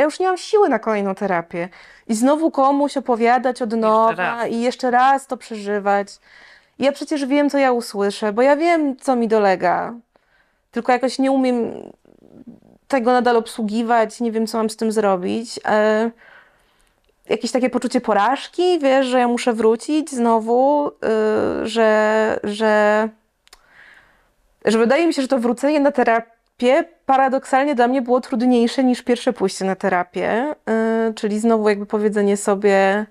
ja już nie mam siły na kolejną terapię. I znowu komuś opowiadać od nowa jeszcze i jeszcze raz to przeżywać. I ja przecież wiem, co ja usłyszę, bo ja wiem, co mi dolega. Tylko jakoś nie umiem tego nadal obsługiwać, nie wiem, co mam z tym zrobić. E, jakieś takie poczucie porażki, wiesz, że ja muszę wrócić znowu, y, że, że, że wydaje mi się, że to wrócenie na terapię terapię paradoksalnie dla mnie było trudniejsze niż pierwsze pójście na terapię, yy, czyli znowu jakby powiedzenie sobie,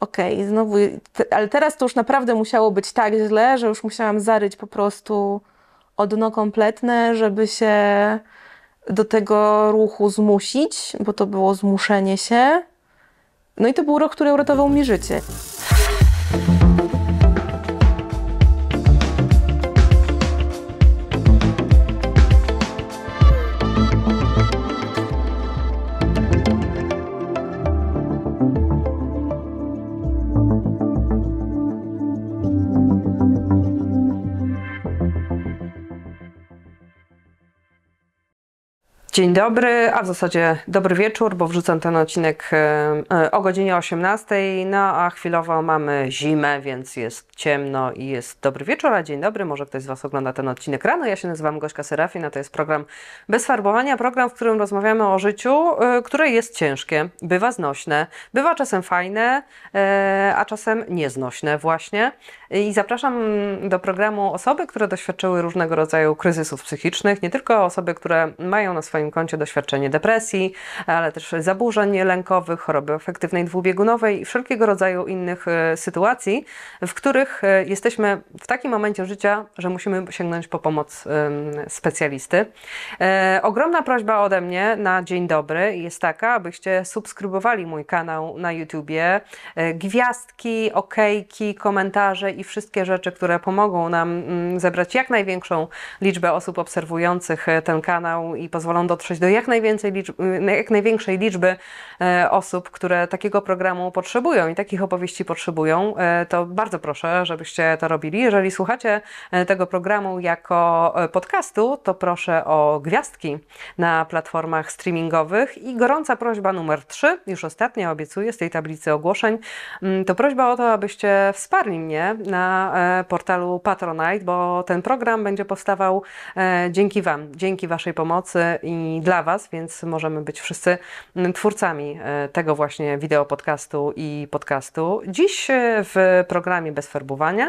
okej, okay, znowu, te, ale teraz to już naprawdę musiało być tak źle, że już musiałam zaryć po prostu odno kompletne, żeby się do tego ruchu zmusić, bo to było zmuszenie się. No i to był rok, który uratował mi życie. Dzień dobry, a w zasadzie dobry wieczór, bo wrzucam ten odcinek e, o godzinie 18, no a chwilowo mamy zimę, więc jest ciemno i jest dobry wieczór, a dzień dobry, może ktoś z Was ogląda ten odcinek rano. Ja się nazywam Gośka Serafina, to jest program bez farbowania, program, w którym rozmawiamy o życiu, e, które jest ciężkie, bywa znośne, bywa czasem fajne, e, a czasem nieznośne właśnie. I zapraszam do programu osoby, które doświadczyły różnego rodzaju kryzysów psychicznych, nie tylko osoby, które mają na swoim koncie doświadczenie depresji, ale też zaburzeń lękowych, choroby afektywnej dwubiegunowej i wszelkiego rodzaju innych e, sytuacji, w których e, jesteśmy w takim momencie życia, że musimy sięgnąć po pomoc specjalisty. E, ogromna prośba ode mnie na dzień dobry jest taka, abyście subskrybowali mój kanał na YouTubie. Gwiazdki, okejki, komentarze i wszystkie rzeczy, które pomogą nam mm, zebrać jak największą liczbę osób obserwujących e, ten kanał i pozwolą dotrzeć do jak, najwięcej mm, jak największej liczby e, osób, które takiego programu potrzebują i takich opowieści potrzebują, e, to bardzo proszę, żebyście to robili. Jeżeli słuchacie tego programu jako podcastu, to proszę o gwiazdki na platformach streamingowych i gorąca prośba numer 3, już ostatnia obiecuję z tej tablicy ogłoszeń, mm, to prośba o to, abyście wsparli mnie na e, portalu Patronite, bo ten program będzie powstawał e, dzięki Wam, dzięki Waszej pomocy i dla Was, więc możemy być wszyscy twórcami e, tego właśnie wideo podcastu i podcastu. Dziś w programie Bez Ferbowania,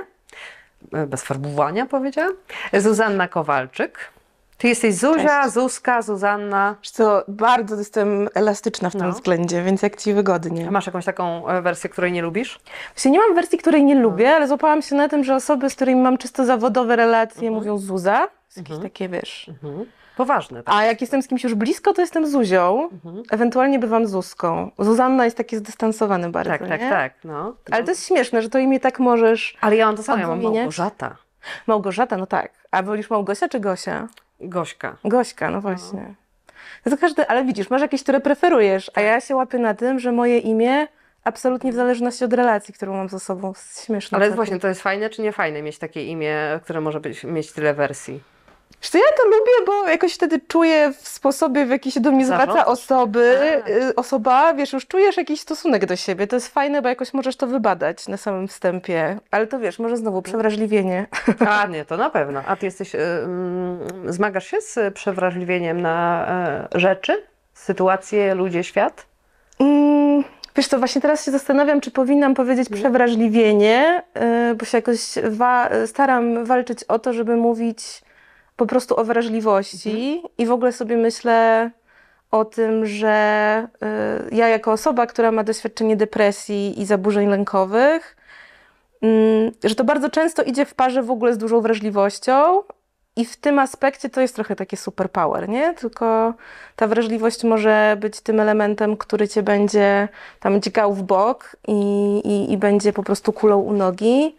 bez ferbowania powiedziała, Zuzanna Kowalczyk, ty jesteś Zuzia, Cześć. Zuzka, Zuzanna. co, bardzo jestem elastyczna w tym no. względzie, więc jak ci wygodnie. Masz jakąś taką e, wersję, której nie lubisz? Właśnie nie mam wersji, której nie no. lubię, ale złapałam się na tym, że osoby, z którymi mam czysto zawodowe relacje, mhm. mówią Zuza. jakieś mhm. takie, wiesz... Mhm. Poważne. Tak. A jak jestem z kimś już blisko, to jestem Zuzią, mhm. ewentualnie bywam Zuzką. Zuzanna jest takie zdystansowany bardzo, Tak, tak nie? tak, tak. No. Ale to jest śmieszne, że to imię tak możesz... Ale ja mam to samo, ja mam Małgorzata. Małgorzata, no tak. A wolisz Małgosia czy Gosia? Gośka. Gośka, no, no właśnie. No. to każdy, ale widzisz, masz jakieś, które preferujesz, a tak. ja się łapię na tym, że moje imię absolutnie w zależności od relacji, którą mam ze sobą, śmieszne. Ale właśnie, to jest fajne czy nie fajne mieć takie imię, które może być, mieć tyle wersji? Czy to ja to lubię, bo jakoś wtedy czuję w sposobie, w jaki się do mnie zwraca osoby, y, osoba, wiesz, już czujesz jakiś stosunek do siebie. To jest fajne, bo jakoś możesz to wybadać na samym wstępie. Ale to wiesz, może znowu przewrażliwienie. A nie, to na pewno. A ty jesteś, y, mm, zmagasz się z przewrażliwieniem na e, rzeczy, sytuacje, ludzie, świat? Mm, wiesz to właśnie teraz się zastanawiam, czy powinnam powiedzieć przewrażliwienie, y, bo się jakoś wa- staram walczyć o to, żeby mówić po prostu o wrażliwości mhm. i w ogóle sobie myślę o tym, że y, ja jako osoba, która ma doświadczenie depresji i zaburzeń lękowych, y, że to bardzo często idzie w parze w ogóle z dużą wrażliwością i w tym aspekcie to jest trochę takie superpower, nie? Tylko ta wrażliwość może być tym elementem, który cię będzie tam dźgał w bok i, i, i będzie po prostu kulą u nogi,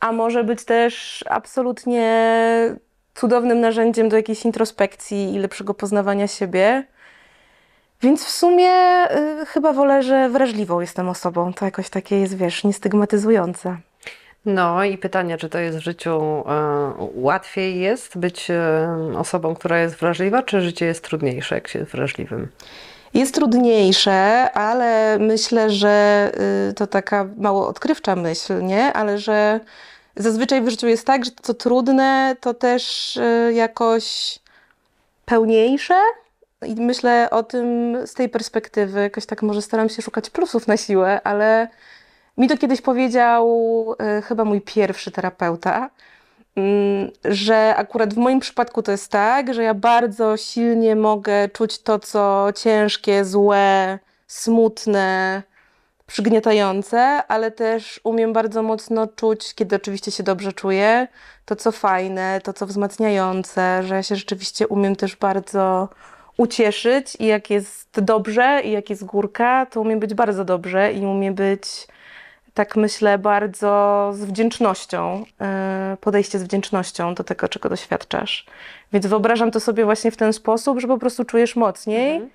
a może być też absolutnie cudownym narzędziem do jakiejś introspekcji i lepszego poznawania siebie. Więc w sumie y, chyba wolę, że wrażliwą jestem osobą. To jakoś takie jest, wiesz, niestygmatyzujące. No i pytanie, czy to jest w życiu y, łatwiej jest być y, osobą, która jest wrażliwa, czy życie jest trudniejsze, jak się jest wrażliwym? Jest trudniejsze, ale myślę, że y, to taka mało odkrywcza myśl, nie? Ale że zazwyczaj w życiu jest tak, że to, co trudne, to też y, jakoś pełniejsze. I myślę o tym z tej perspektywy. Jakoś tak może staram się szukać plusów na siłę, ale mi to kiedyś powiedział y, chyba mój pierwszy terapeuta, mm, że akurat w moim przypadku to jest tak, że ja bardzo silnie mogę czuć to, co ciężkie, złe, smutne, przygniatające, ale też umiem bardzo mocno czuć, kiedy oczywiście się dobrze czuję, to co fajne, to co wzmacniające, że ja się rzeczywiście umiem też bardzo ucieszyć i jak jest dobrze i jak jest górka, to umiem być bardzo dobrze i umiem być tak myślę bardzo z wdzięcznością, e, podejście z wdzięcznością do tego, czego doświadczasz. Więc wyobrażam to sobie właśnie w ten sposób, że po prostu czujesz mocniej. Mhm.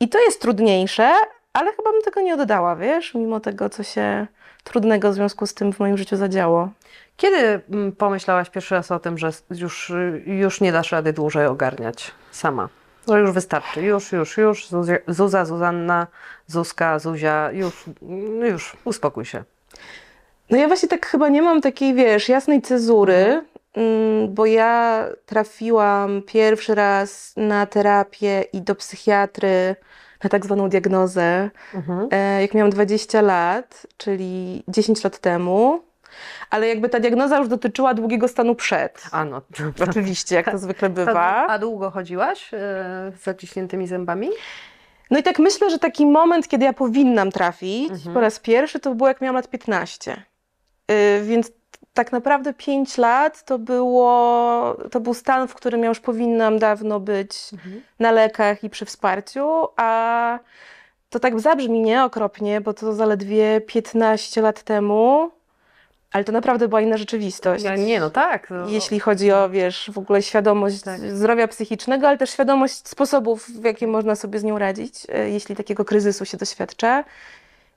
I to jest trudniejsze, ale chyba bym tego nie oddała, wiesz, mimo tego, co się trudnego w związku z tym w moim życiu zadziało. Kiedy mm, pomyślałaś pierwszy raz o tym, że już, już nie dasz rady dłużej ogarniać sama? Że już wystarczy, już, już, już, Zuzia, Zuza, Zuzanna, Zuzka, Zuzia, już, mm, już, uspokój się. No ja właśnie tak chyba nie mam takiej, wiesz, jasnej cezury, mhm. mm, bo ja trafiłam pierwszy raz na terapię i do psychiatry na tak zwaną diagnozę, mhm. E, jak miałam 20 lat, czyli 10 lat temu. Ale jakby ta diagnoza już dotyczyła długiego stanu przed. A no. Oczywiście, jak to zwykle bywa. A długo chodziłaś e, z zaciśniętymi zębami? No i tak myślę, że taki moment, kiedy ja powinnam trafić mhm. po raz pierwszy, to było jak miałam lat 15. Yy, e, więc tak naprawdę 5 lat to, było, to był stan, w którym ja już powinnam dawno być mhm. na lekach i przy wsparciu, a to tak zabrzmi nie okropnie, bo to zaledwie 15 lat temu, ale to naprawdę była inna rzeczywistość. Ja, nie, no tak. No. Jeśli chodzi o, wiesz, w ogóle świadomość tak. zdrowia psychicznego, ale też świadomość sposobów, w jakie można sobie z nią radzić, e, jeśli takiego kryzysu się doświadcza.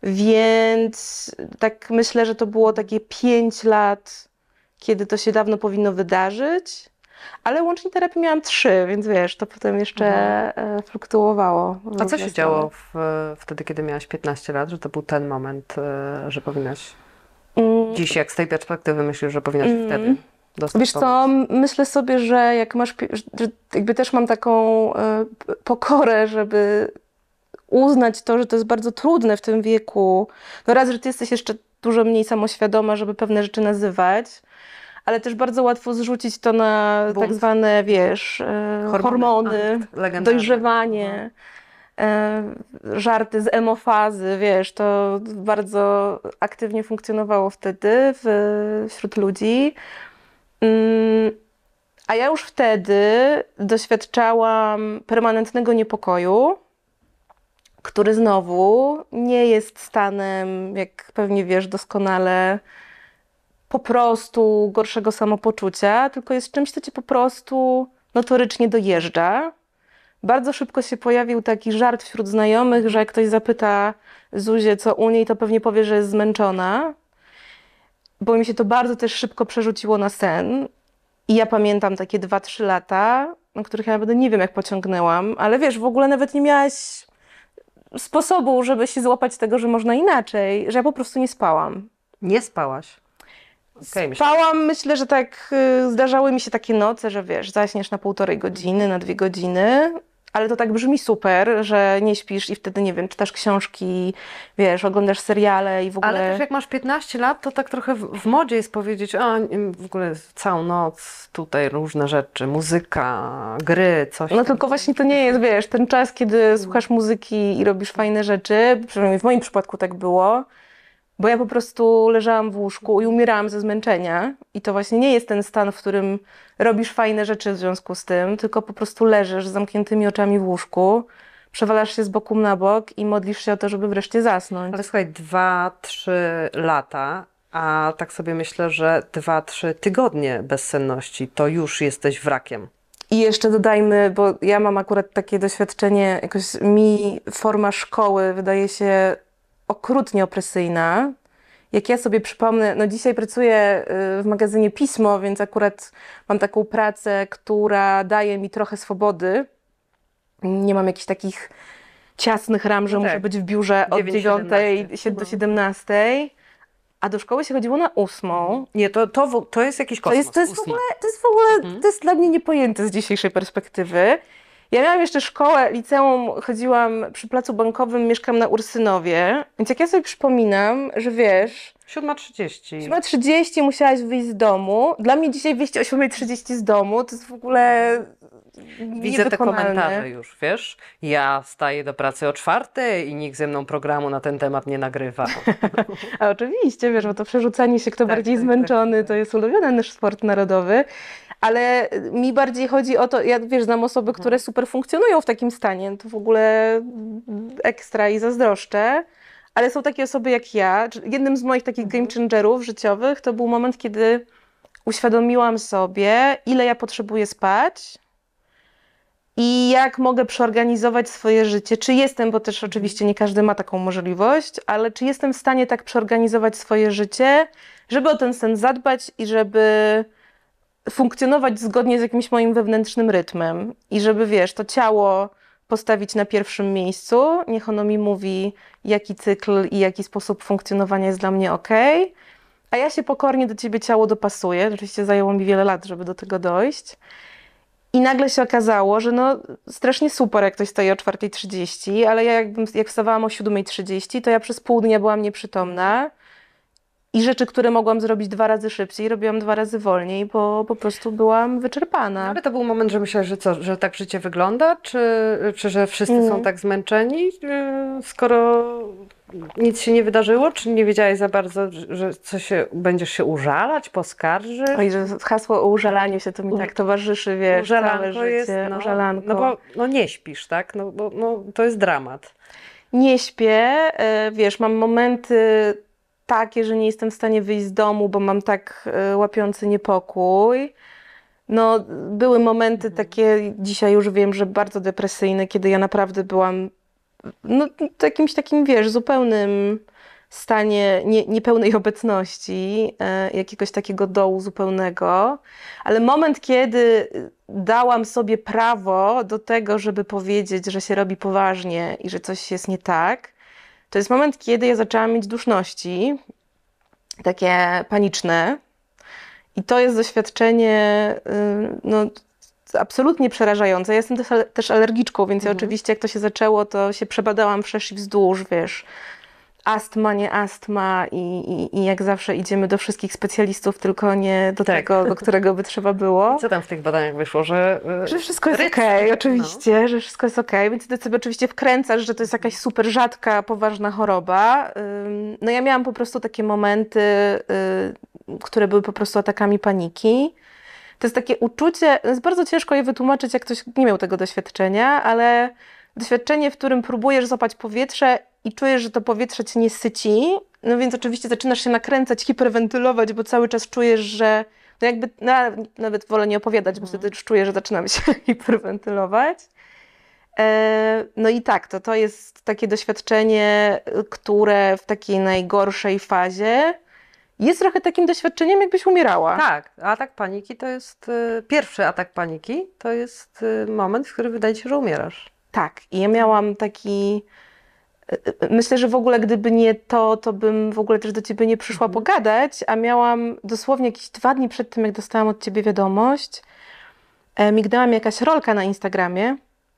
Więc tak myślę, że to było takie 5 lat, kiedy to się dawno powinno wydarzyć. Ale łącznie terapii miałam trzy, więc wiesz, to potem jeszcze mhm. E, fluktuowało. A co się strony. działo w, wtedy, kiedy miałaś 15 lat, że to był ten moment, e, że powinnaś. Mm. Dziś, jak z tej perspektywy myślisz, że powinnaś mm. wtedy. Wiesz co, myślę sobie, że jak masz, że jakby też mam taką e, pokorę, żeby uznać to, że to jest bardzo trudne w tym wieku. No raz, że ty jesteś jeszcze dużo mniej samoświadoma, żeby pewne rzeczy nazywać, ale też bardzo łatwo zrzucić to na Bunt. tak zwane, wiesz, e, hormony, hormony tak, dojrzewanie. No. E, żarty z emofazy, wiesz, to bardzo aktywnie funkcjonowało wtedy w, wśród ludzi. Mm, a ja już wtedy doświadczałam permanentnego niepokoju, który znowu nie jest stanem, jak pewnie wiesz doskonale, po prostu gorszego samopoczucia, tylko jest czymś, co cię po prostu notorycznie dojeżdża. Bardzo szybko się pojawił taki żart wśród znajomych, że jak ktoś zapyta Zuzię, co u niej, to pewnie powie, że jest zmęczona, bo mi się to bardzo też szybko przerzuciło na sen. I ja pamiętam takie 2-3 lata, na których ja naprawdę nie wiem, jak pociągnęłam, ale wiesz, w ogóle nawet nie miałaś sposobu, żeby się złapać tego, że można inaczej, że ja po prostu nie spałam. Nie spałaś? Okay, Spałam, myślę, że tak y, zdarzały mi się takie noce, że wiesz, zaśniesz na półtorej godziny, na dwie godziny, ale to tak brzmi super, że nie śpisz i wtedy, nie wiem, czytasz książki, wiesz, oglądasz seriale i w ogóle... Ale też jak masz 15 lat, to tak trochę w, w modzie jest powiedzieć, a w ogóle całą noc tutaj różne rzeczy, muzyka, gry, coś. No tam. tylko właśnie to nie jest, wiesz, ten czas, kiedy słuchasz muzyki i robisz fajne rzeczy, przynajmniej w moim przypadku tak było, bo ja po prostu leżałam w łóżku i umierałam ze zmęczenia. I to właśnie nie jest ten stan, w którym robisz fajne rzeczy w związku z tym, tylko po prostu leżysz z zamkniętymi oczami w łóżku, przewalasz się z boku na bok i modlisz się o to, żeby wreszcie zasnąć. Ale słuchaj, dwa, trzy lata, a tak sobie myślę, że dwa, trzy tygodnie bezsenności to już jesteś wrakiem. I jeszcze dodajmy, bo ja mam akurat takie doświadczenie, jakoś mi forma szkoły wydaje się okrutnie opresyjna. Jak ja sobie przypomnę, no dzisiaj pracuję y, w magazynie Pismo, więc akurat mam taką pracę, która daje mi trochę swobody. Nie mam jakichś takich ciasnych ram, że no tak. muszę być w biurze od 9, do 17. Mhm. A do szkoły się chodziło na ósmą. Nie, to, to, to jest jakiś kosmos. To jest, to jest w ogóle, to jest, w ogóle mhm. to jest dla mnie niepojęte z dzisiejszej perspektywy. Ja miałam jeszcze szkołę, liceum, chodziłam przy placu bankowym, mieszkam na Ursynowie, więc jak ja sobie przypominam, że wiesz... 7.30. 7.30 musiałaś wyjść z domu. Dla mnie dzisiaj wyjście o 7.30 z domu to jest w ogóle Widzę te komentarze już, wiesz? Ja staję do pracy o czwartej i nikt ze mną programu na ten temat nie nagrywa. A oczywiście, wiesz, bo to przerzucanie się, kto tak, bardziej tak, zmęczony, tak. to tak. jest ulubiony nasz sport narodowy ale mi bardziej chodzi o to, ja wiesz, znam osoby, które mhm. super funkcjonują w takim stanie, no to w ogóle ekstra i zazdroszczę, ale są takie osoby jak ja. Jednym z moich takich mhm. game changerów życiowych to był moment, kiedy uświadomiłam sobie, ile ja potrzebuję spać, i jak mogę przeorganizować swoje życie. Czy jestem, bo też oczywiście nie każdy ma taką możliwość, ale czy jestem w stanie tak przeorganizować swoje życie, żeby o ten sen zadbać i żeby funkcjonować zgodnie z jakimś moim wewnętrznym rytmem i żeby, wiesz, to ciało postawić na pierwszym miejscu, niech ono mi mówi, jaki cykl i jaki sposób funkcjonowania jest dla mnie ok, a ja się pokornie do ciebie ciało dopasuję. Oczywiście zajęło mi wiele lat, żeby do tego dojść. I nagle się okazało, że no strasznie super, jak ktoś stoi o 4.30, ale ja jakbym, jak wstawałam o 7.30, to ja przez pół dnia byłam nieprzytomna i rzeczy, które mogłam zrobić dwa razy szybciej, robiłam dwa razy wolniej, bo po prostu byłam wyczerpana. Ale to był moment, że myślałaś, że co, że tak życie wygląda, czy, czy że wszyscy mm. są tak zmęczeni, e, skoro nic się nie wydarzyło? Czy nie wiedziałaś za bardzo, że coś się, będziesz się użalać, poskarżyć? Oj, że hasło o użalaniu się to mi tak towarzyszy, wiesz, Użalanko całe życie. Jest, no, użalanko. no bo no nie śpisz, tak? No bo no, to jest dramat. Nie śpię, e, wiesz, mam momenty takie, że nie jestem w stanie wyjść z domu, bo mam tak e, łapiący niepokój. No, były momenty mhm. takie, dzisiaj już wiem, że bardzo depresyjne, kiedy ja naprawdę byłam no, w jakimś takim, wiesz, zupełnym stanie nie, niepełnej obecności, e, jakiegoś takiego dołu zupełnego. Ale moment, kiedy dałam sobie prawo do tego, żeby powiedzieć, że się robi poważnie i że coś jest nie tak, to jest moment, kiedy ja zaczęłam mieć duszności, takie paniczne. I to jest doświadczenie y, no, absolutnie przerażające. Ja jestem też, alergiczką, więc mhm. ja oczywiście jak to się zaczęło, to się przebadałam wszerz i wzdłuż, wiesz, astma, nie astma i, i, i, jak zawsze idziemy do wszystkich specjalistów, tylko nie do tak. tego, do którego by trzeba było. co tam w tych badaniach wyszło, że... E, no. Że wszystko jest okej, okay, oczywiście, no. że wszystko jest okej, okay, więc ty sobie oczywiście wkręcasz, że to jest jakaś super rzadka, poważna choroba. No ja miałam po prostu takie momenty, y, które były po prostu atakami paniki. To jest takie uczucie, no jest bardzo ciężko je wytłumaczyć, jak ktoś nie miał tego doświadczenia, ale doświadczenie, w którym próbujesz złapać powietrze i czujesz, że to powietrze cię nie syci, no więc oczywiście zaczynasz się nakręcać, hiperwentylować, bo cały czas czujesz, że no jakby no, nawet wolę nie opowiadać, bo wtedy mhm. już czuję, że zaczynam się hiperwentylować. E, no i tak, to, to jest takie doświadczenie, które w takiej najgorszej fazie jest trochę takim doświadczeniem, jakbyś umierała. Tak, atak paniki to jest, e, pierwszy atak paniki to jest e, moment, w którym wydaje się, że umierasz. Tak, i ja miałam taki. E, e, myślę, że w ogóle gdyby nie to, to bym w ogóle też do ciebie nie przyszła mhm. pogadać, a miałam dosłownie jakieś dwa dni przed tym, jak dostałam od ciebie wiadomość, e, mignęła mi jakaś rolka na Instagramie.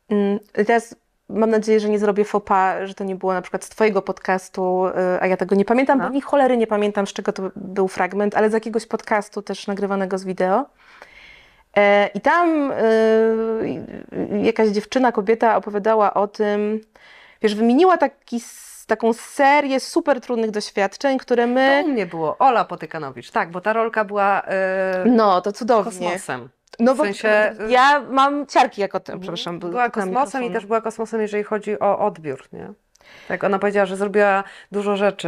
Mm, teraz mam nadzieję, że nie zrobię fopa, że to nie było na przykład z twojego podcastu, a ja tego nie pamiętam, no. bo ni cholery nie pamiętam, z czego to był fragment, ale z jakiegoś podcastu też nagrywanego z wideo. E, I tam e, jakaś dziewczyna, kobieta opowiadała o tym, wiesz, wymieniła taki taką serię super trudnych doświadczeń, które my... To u mnie było, Ola Potykanowicz, tak, bo ta rolka była... Yy, no, to cudownie. Kosmosem. No w bo sensie, ja mam ciarki jak o tym, mhm. przepraszam. Była kosmosem i też była kosmosem, jeżeli chodzi o odbiór, nie? Tak, ona powiedziała, że zrobiła dużo rzeczy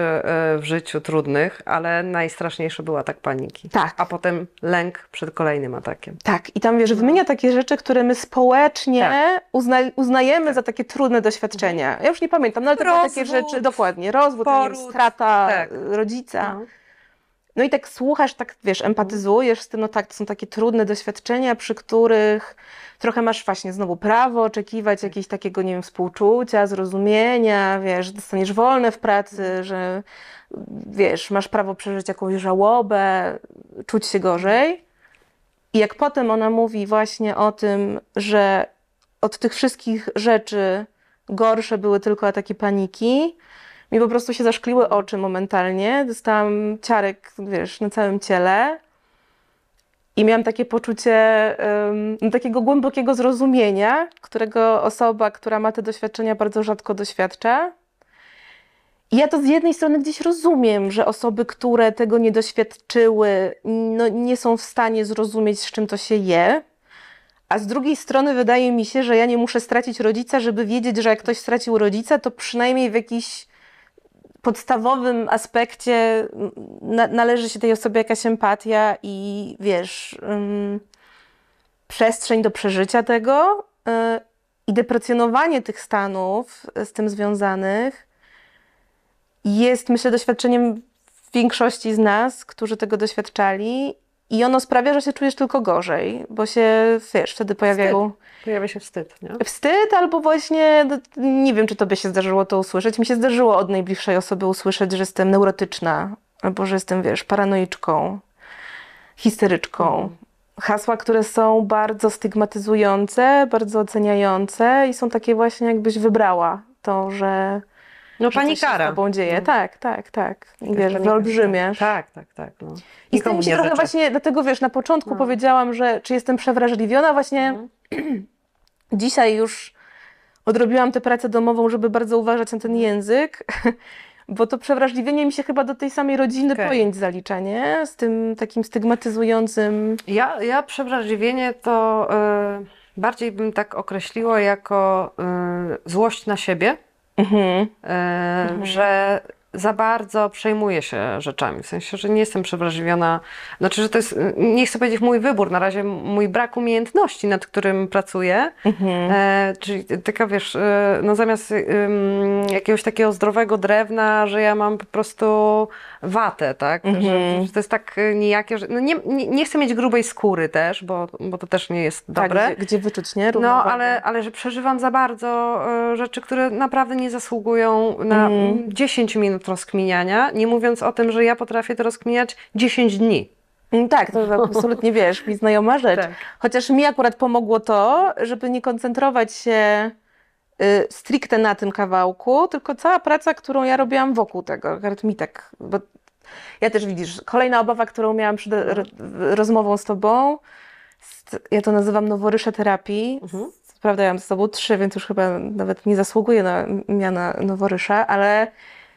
y, w życiu trudnych, ale najstraszniejszy była tak paniki. Tak. A potem lęk przed kolejnym atakiem. Tak, i tam wiesz, no. wymienia takie rzeczy, które my społecznie tak. uzna, uznajemy tak. za takie trudne doświadczenia. Ja już nie pamiętam, no ale to Rozwód, takie rzeczy, dokładnie, rozwód, poród, strata tak. rodzica. No. No i tak słuchasz, tak wiesz, empatyzujesz z tym, no tak, to są takie trudne doświadczenia, przy których trochę masz właśnie znowu prawo oczekiwać tak. jakiegoś takiego, nie wiem, współczucia, zrozumienia, wiesz, dostaniesz wolne w pracy, mhm. że wiesz, masz prawo przeżyć jakąś żałobę, czuć się gorzej. I jak potem ona mówi właśnie o tym, że od tych wszystkich rzeczy gorsze były tylko ataki paniki, mi po prostu się zaszkliły oczy momentalnie. Dostałam ciarek, wiesz, na całym ciele. I miałam takie poczucie um, takiego głębokiego zrozumienia, którego osoba, która ma te doświadczenia, bardzo rzadko doświadcza. I ja to z jednej strony gdzieś rozumiem, że osoby, które tego nie doświadczyły, no, nie są w stanie zrozumieć, z czym to się je. A z drugiej strony wydaje mi się, że ja nie muszę stracić rodzica, żeby wiedzieć, że jak ktoś stracił rodzica, to przynajmniej w jakiś podstawowym aspekcie na, należy się tej osobie jakaś empatia i wiesz, ym, przestrzeń do przeżycia tego yy, i deprecjonowanie tych stanów z tym związanych jest, myślę, doświadczeniem większości z nas, którzy tego doświadczali i ono sprawia, że się czujesz tylko gorzej, bo się, wiesz, wtedy pojawiają... Wstyd. Pojawia się wstyd, nie? Wstyd albo właśnie, no, nie wiem, czy tobie się zdarzyło to usłyszeć. Mi się zdarzyło od najbliższej osoby usłyszeć, że jestem neurotyczna, albo że jestem, wiesz, paranoiczką, histeryczką. Mhm. Hasła, które są bardzo stygmatyzujące, bardzo oceniające i są takie właśnie, jakbyś wybrała to, że no że pani kara. Się z tobą dzieje. No. Tak, tak, tak. I tak, wiesz, w olbrzymie. Tak, tak, tak. No. I to tym się trochę właśnie, dlatego wiesz, na początku no. powiedziałam, że czy jestem przewrażliwiona, właśnie mhm. dzisiaj już odrobiłam tę pracę domową, żeby bardzo uważać na ten język, bo to przewrażliwienie mi się chyba do tej samej rodziny okay. pojęć zalicza, nie? Z tym takim stygmatyzującym. Ja, ja przewrażliwienie to y, bardziej bym tak określiła jako y, złość na siebie Mhm. E, mhm. Że za bardzo przejmuję się rzeczami, w sensie, że nie jestem przewrażliwiona, znaczy, że to jest, nie chcę powiedzieć mój wybór, na razie mój brak umiejętności, nad którym pracuję, mhm. e, czyli taka, wiesz, e, no zamiast e, jakiegoś takiego zdrowego drewna, że ja mam po prostu watę, tak, mhm. że, że, to jest tak e, nijakie, że no nie, nie, nie, chcę mieć grubej skóry też, bo, bo to też nie jest tak, dobre. Tak, gdzie, gdzie wyczuć, nie? Równo no, ale, ale że przeżywam za bardzo e, rzeczy, które naprawdę nie zasługują na mhm. 10 minut rozkminiania, nie mówiąc o tym, że ja potrafię to rozkminiać 10 dni. Mm, tak, to absolutnie wiesz, mi znajoma rzecz. Tak. Chociaż mi akurat pomogło to, żeby nie koncentrować się y, stricte na tym kawałku, tylko cała praca, którą ja robiłam wokół tego. Akurat mi tak, bo ja też widzisz, kolejna obawa, którą miałam przed mhm. rozmową z tobą, z, ja to nazywam noworysze terapii. Mhm. Prawda, ja mam z tobą trzy, więc już chyba nawet nie zasługuję na miana noworysza, ale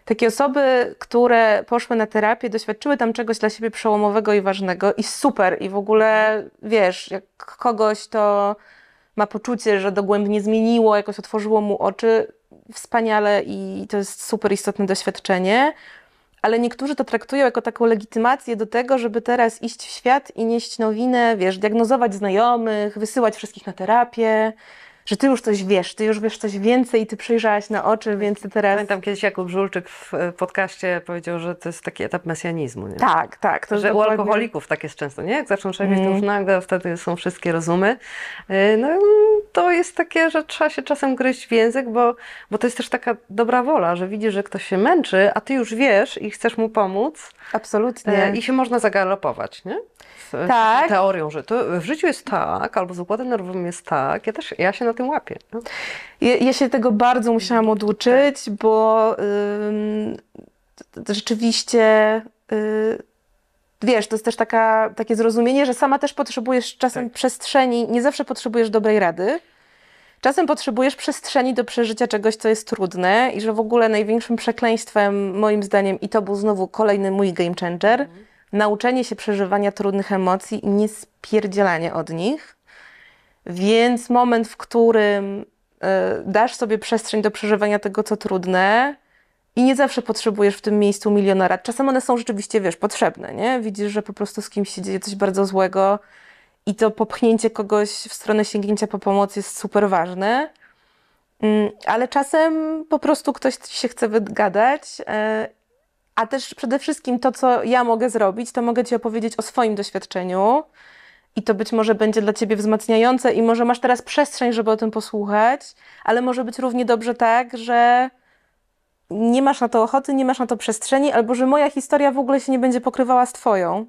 takie osoby, które poszły na terapię, doświadczyły tam czegoś dla siebie przełomowego i ważnego i super. I w ogóle, wiesz, jak kogoś to ma poczucie, że dogłębnie zmieniło, jakoś otworzyło mu oczy, wspaniale i to jest super istotne doświadczenie. Ale niektórzy to traktują jako taką legitymację do tego, żeby teraz iść w świat i nieść nowinę, wiesz, diagnozować znajomych, wysyłać wszystkich na terapię że ty już coś wiesz, ty już wiesz coś więcej i ty przyjrzałaś na oczy, więc ty teraz... Pamiętam kiedyś Jakub Żulczyk w e, podcaście powiedział, że to jest taki etap mesjanizmu, nie? Tak, tak. To że dokładnie... u alkoholików tak jest często, nie? Jak zaczną trzeźwieć, mm. to mhm. już nagle wtedy są wszystkie rozumy. E, no, to jest takie, że trzeba się czasem gryźć w język, bo, bo to jest też taka dobra wola, że widzisz, że ktoś się męczy, a ty już wiesz i chcesz mu pomóc. Absolutnie. E, I się można zagalopować, nie? Z tak. teorią, że to w życiu jest tak, albo z układem nerwowym jest tak. Ja też, ja się na tym łapię. No. Ja, ja, się tego bardzo musiałam oduczyć, bo ym, rzeczywiście... Yy, wiesz, to jest też taka, takie zrozumienie, że sama też potrzebujesz czasem tak. przestrzeni, nie zawsze potrzebujesz dobrej rady. Czasem potrzebujesz przestrzeni do przeżycia czegoś, co jest trudne i że w ogóle największym przekleństwem, moim zdaniem, i to był znowu kolejny mój game changer, mhm. nauczenie się przeżywania trudnych emocji i niespierdzielanie od nich. Więc moment, w którym y, dasz sobie przestrzeń do przeżywania tego, co trudne, i nie zawsze potrzebujesz w tym miejscu miliona rad. Czasem one są rzeczywiście, wiesz, potrzebne, nie? Widzisz, że po prostu z kimś się dzieje coś bardzo złego i to popchnięcie kogoś w stronę sięgnięcia po pomoc jest super ważne. Mm, ale czasem po prostu ktoś się chce wygadać e, a też przede wszystkim to, co ja mogę zrobić, to mogę Ci opowiedzieć o swoim doświadczeniu i to być może będzie dla Ciebie wzmacniające i może masz teraz przestrzeń, żeby o tym posłuchać, ale może być równie dobrze tak, że nie masz na to ochoty, nie masz na to przestrzeni, albo że moja historia w ogóle się nie będzie pokrywała z Twoją.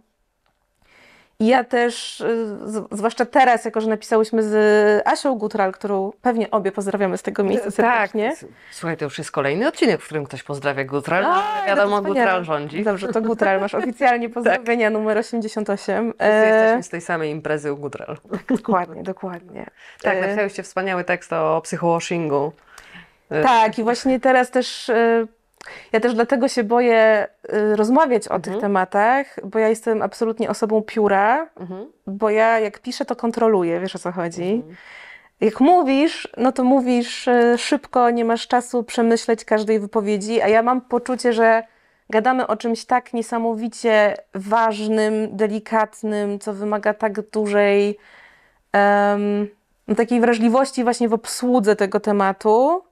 I ja też, y, zwłaszcza teraz, jako że napisałyśmy z Asią Gutral, którą pewnie obie pozdrawiamy z tego miejsca tak. serdecznie. Tak. Słuchaj, to już jest kolejny odcinek, w którym ktoś pozdrawia Gutral. A, tak, no, no wiadomo, Gutral rządzi. Dobrze, to Gutral, masz oficjalnie tak. pozdrowienia tak. numer 88. Wszyscy jesteśmy e, z tej samej imprezy u Gutral. Tak, dokładnie, dokładnie. Tak, e, napisałyście wspaniały tekst o psychowashingu. Tak, i właśnie teraz też. E, ja też dlatego się boję e, rozmawiać o mhm. tych tematach, bo ja jestem absolutnie osobą pióra, mhm. bo ja jak piszę, to kontroluję, wiesz o co chodzi. Mhm. Jak mówisz, no to mówisz e, szybko, nie masz czasu przemyśleć każdej wypowiedzi, a ja mam poczucie, że gadamy o czymś tak niesamowicie ważnym, delikatnym, co wymaga tak dużej um, takiej wrażliwości właśnie w obsłudze tego tematu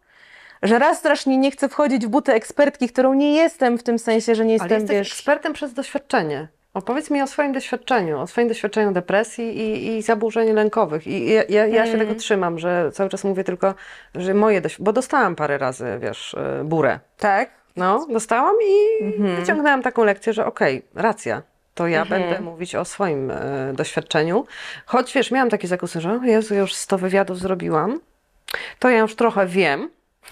że raz strasznie nie chcę wchodzić w buty ekspertki, którą nie jestem w tym sensie, że nie jestem, Ale jesteś wiesz... ekspertem przez doświadczenie. Opowiedz mi o swoim doświadczeniu, o swoim doświadczeniu depresji i, i zaburzeń lękowych. I ja, ja, ja się tego mm. trzymam, że cały czas mówię tylko, że moje doświadczenie, bo dostałam parę razy, wiesz, e, burę. Tak? No, dostałam i mhm. wyciągnęłam taką lekcję, że okej, okay, racja, to ja mhm. będę mówić o swoim e, doświadczeniu. Choć wiesz, miałam takie zakusy, że Jezu, już 100 wywiadów zrobiłam, to ja już trochę wiem,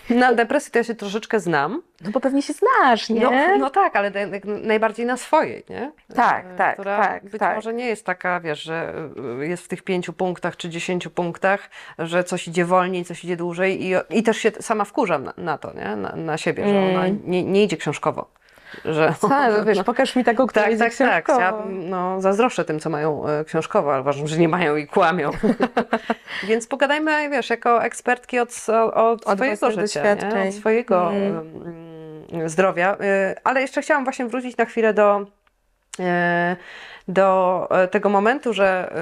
na depresji to ja się troszeczkę znam. No bo pewnie się znasz, nie? No, no tak, ale najbardziej na swojej, nie? Tak, e, tak, Która tak. Być tak. może nie jest taka, wiesz, że e, jest w tych pięciu punktach czy dziesięciu punktach, że coś idzie wolniej, coś idzie dłużej i, i też się sama wkurzam na, na to, nie? Na, na siebie, że ona mm. nie, nie idzie książkowo. Że, Co, tak, wiesz, pokaż mi taką, która tak, tak, tak. Ja no, zazdroszczę tym, co mają e, książkowo, ale uważam, że nie mają i kłamią. Więc pogadajmy, wiesz, jako ekspertki od, od, od swojego życia, nie? od swojego mm. zdrowia. E, ale jeszcze chciałam właśnie wrócić na chwilę do e, do tego momentu, że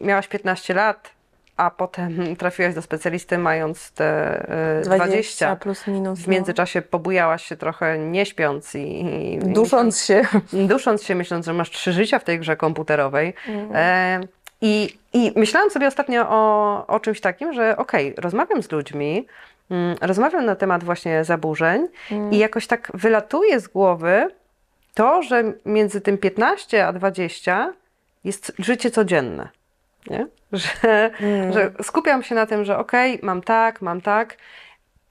miałaś 15 lat, a potem trafiłaś do specjalisty mając te 20. E, 20 plus minus. W no. międzyczasie no. pobujałaś się trochę nie śpiąc i, i dusząc się. Dusząc się, myśląc, że masz trzy życia w tej grze komputerowej. Mhm. E, i, I myślałam sobie ostatnio o, o czymś takim, że okej, okay, rozmawiam z ludźmi, mm, rozmawiam na temat właśnie zaburzeń mhm. i jakoś tak wylatuje z głowy to, że między tym 15 a 20 jest życie codzienne nie? Że, mm. że skupiam się na tym, że okej, okay, mam tak, mam tak,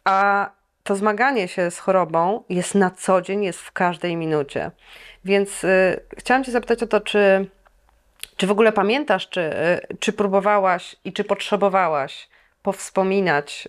a to zmaganie się z chorobą jest na co dzień, jest w każdej minucie. Więc y, chciałam Cię zapytać o to, czy, czy w ogóle pamiętasz, czy, y, czy próbowałaś i czy potrzebowałaś powspominać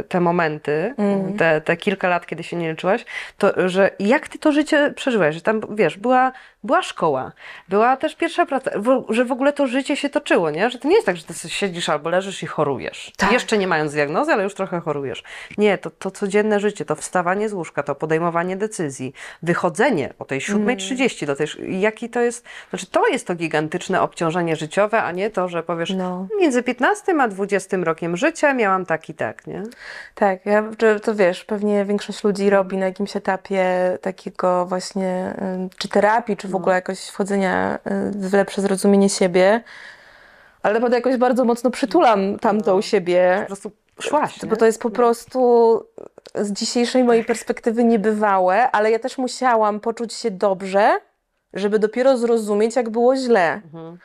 y, te momenty, mm. te, te kilka lat, kiedy się nie leczyłaś, to że jak ty to życie przeżyłeś? Że tam, wiesz, była, była szkoła, była też pierwsza praca, że w ogóle to życie się toczyło, nie? Że to nie jest tak, że ty siedzisz albo leżysz i chorujesz. Tak. Jeszcze nie mając diagnozy, ale już trochę chorujesz. Nie, to, to codzienne życie, to wstawanie z łóżka, to podejmowanie decyzji, wychodzenie o tej 7.30 mm. do tej... Jaki to jest... Znaczy, to jest to gigantyczne obciążenie życiowe, a nie to, że powiesz no. między 15 a 20 rokiem życia miałam tak i tak, nie? Tak, ja, to wiesz, pewnie większość ludzi robi na jakimś etapie takiego właśnie, czy terapii, czy w no. ogóle jakoś wchodzenia w lepsze zrozumienie siebie, ale naprawdę jakoś bardzo mocno przytulam tamtą no. siebie. Po prostu szłaś, Bo to jest po no. prostu z dzisiejszej mojej perspektywy niebywałe, ale ja też musiałam poczuć się dobrze, żeby dopiero zrozumieć, jak było źle. Mhm.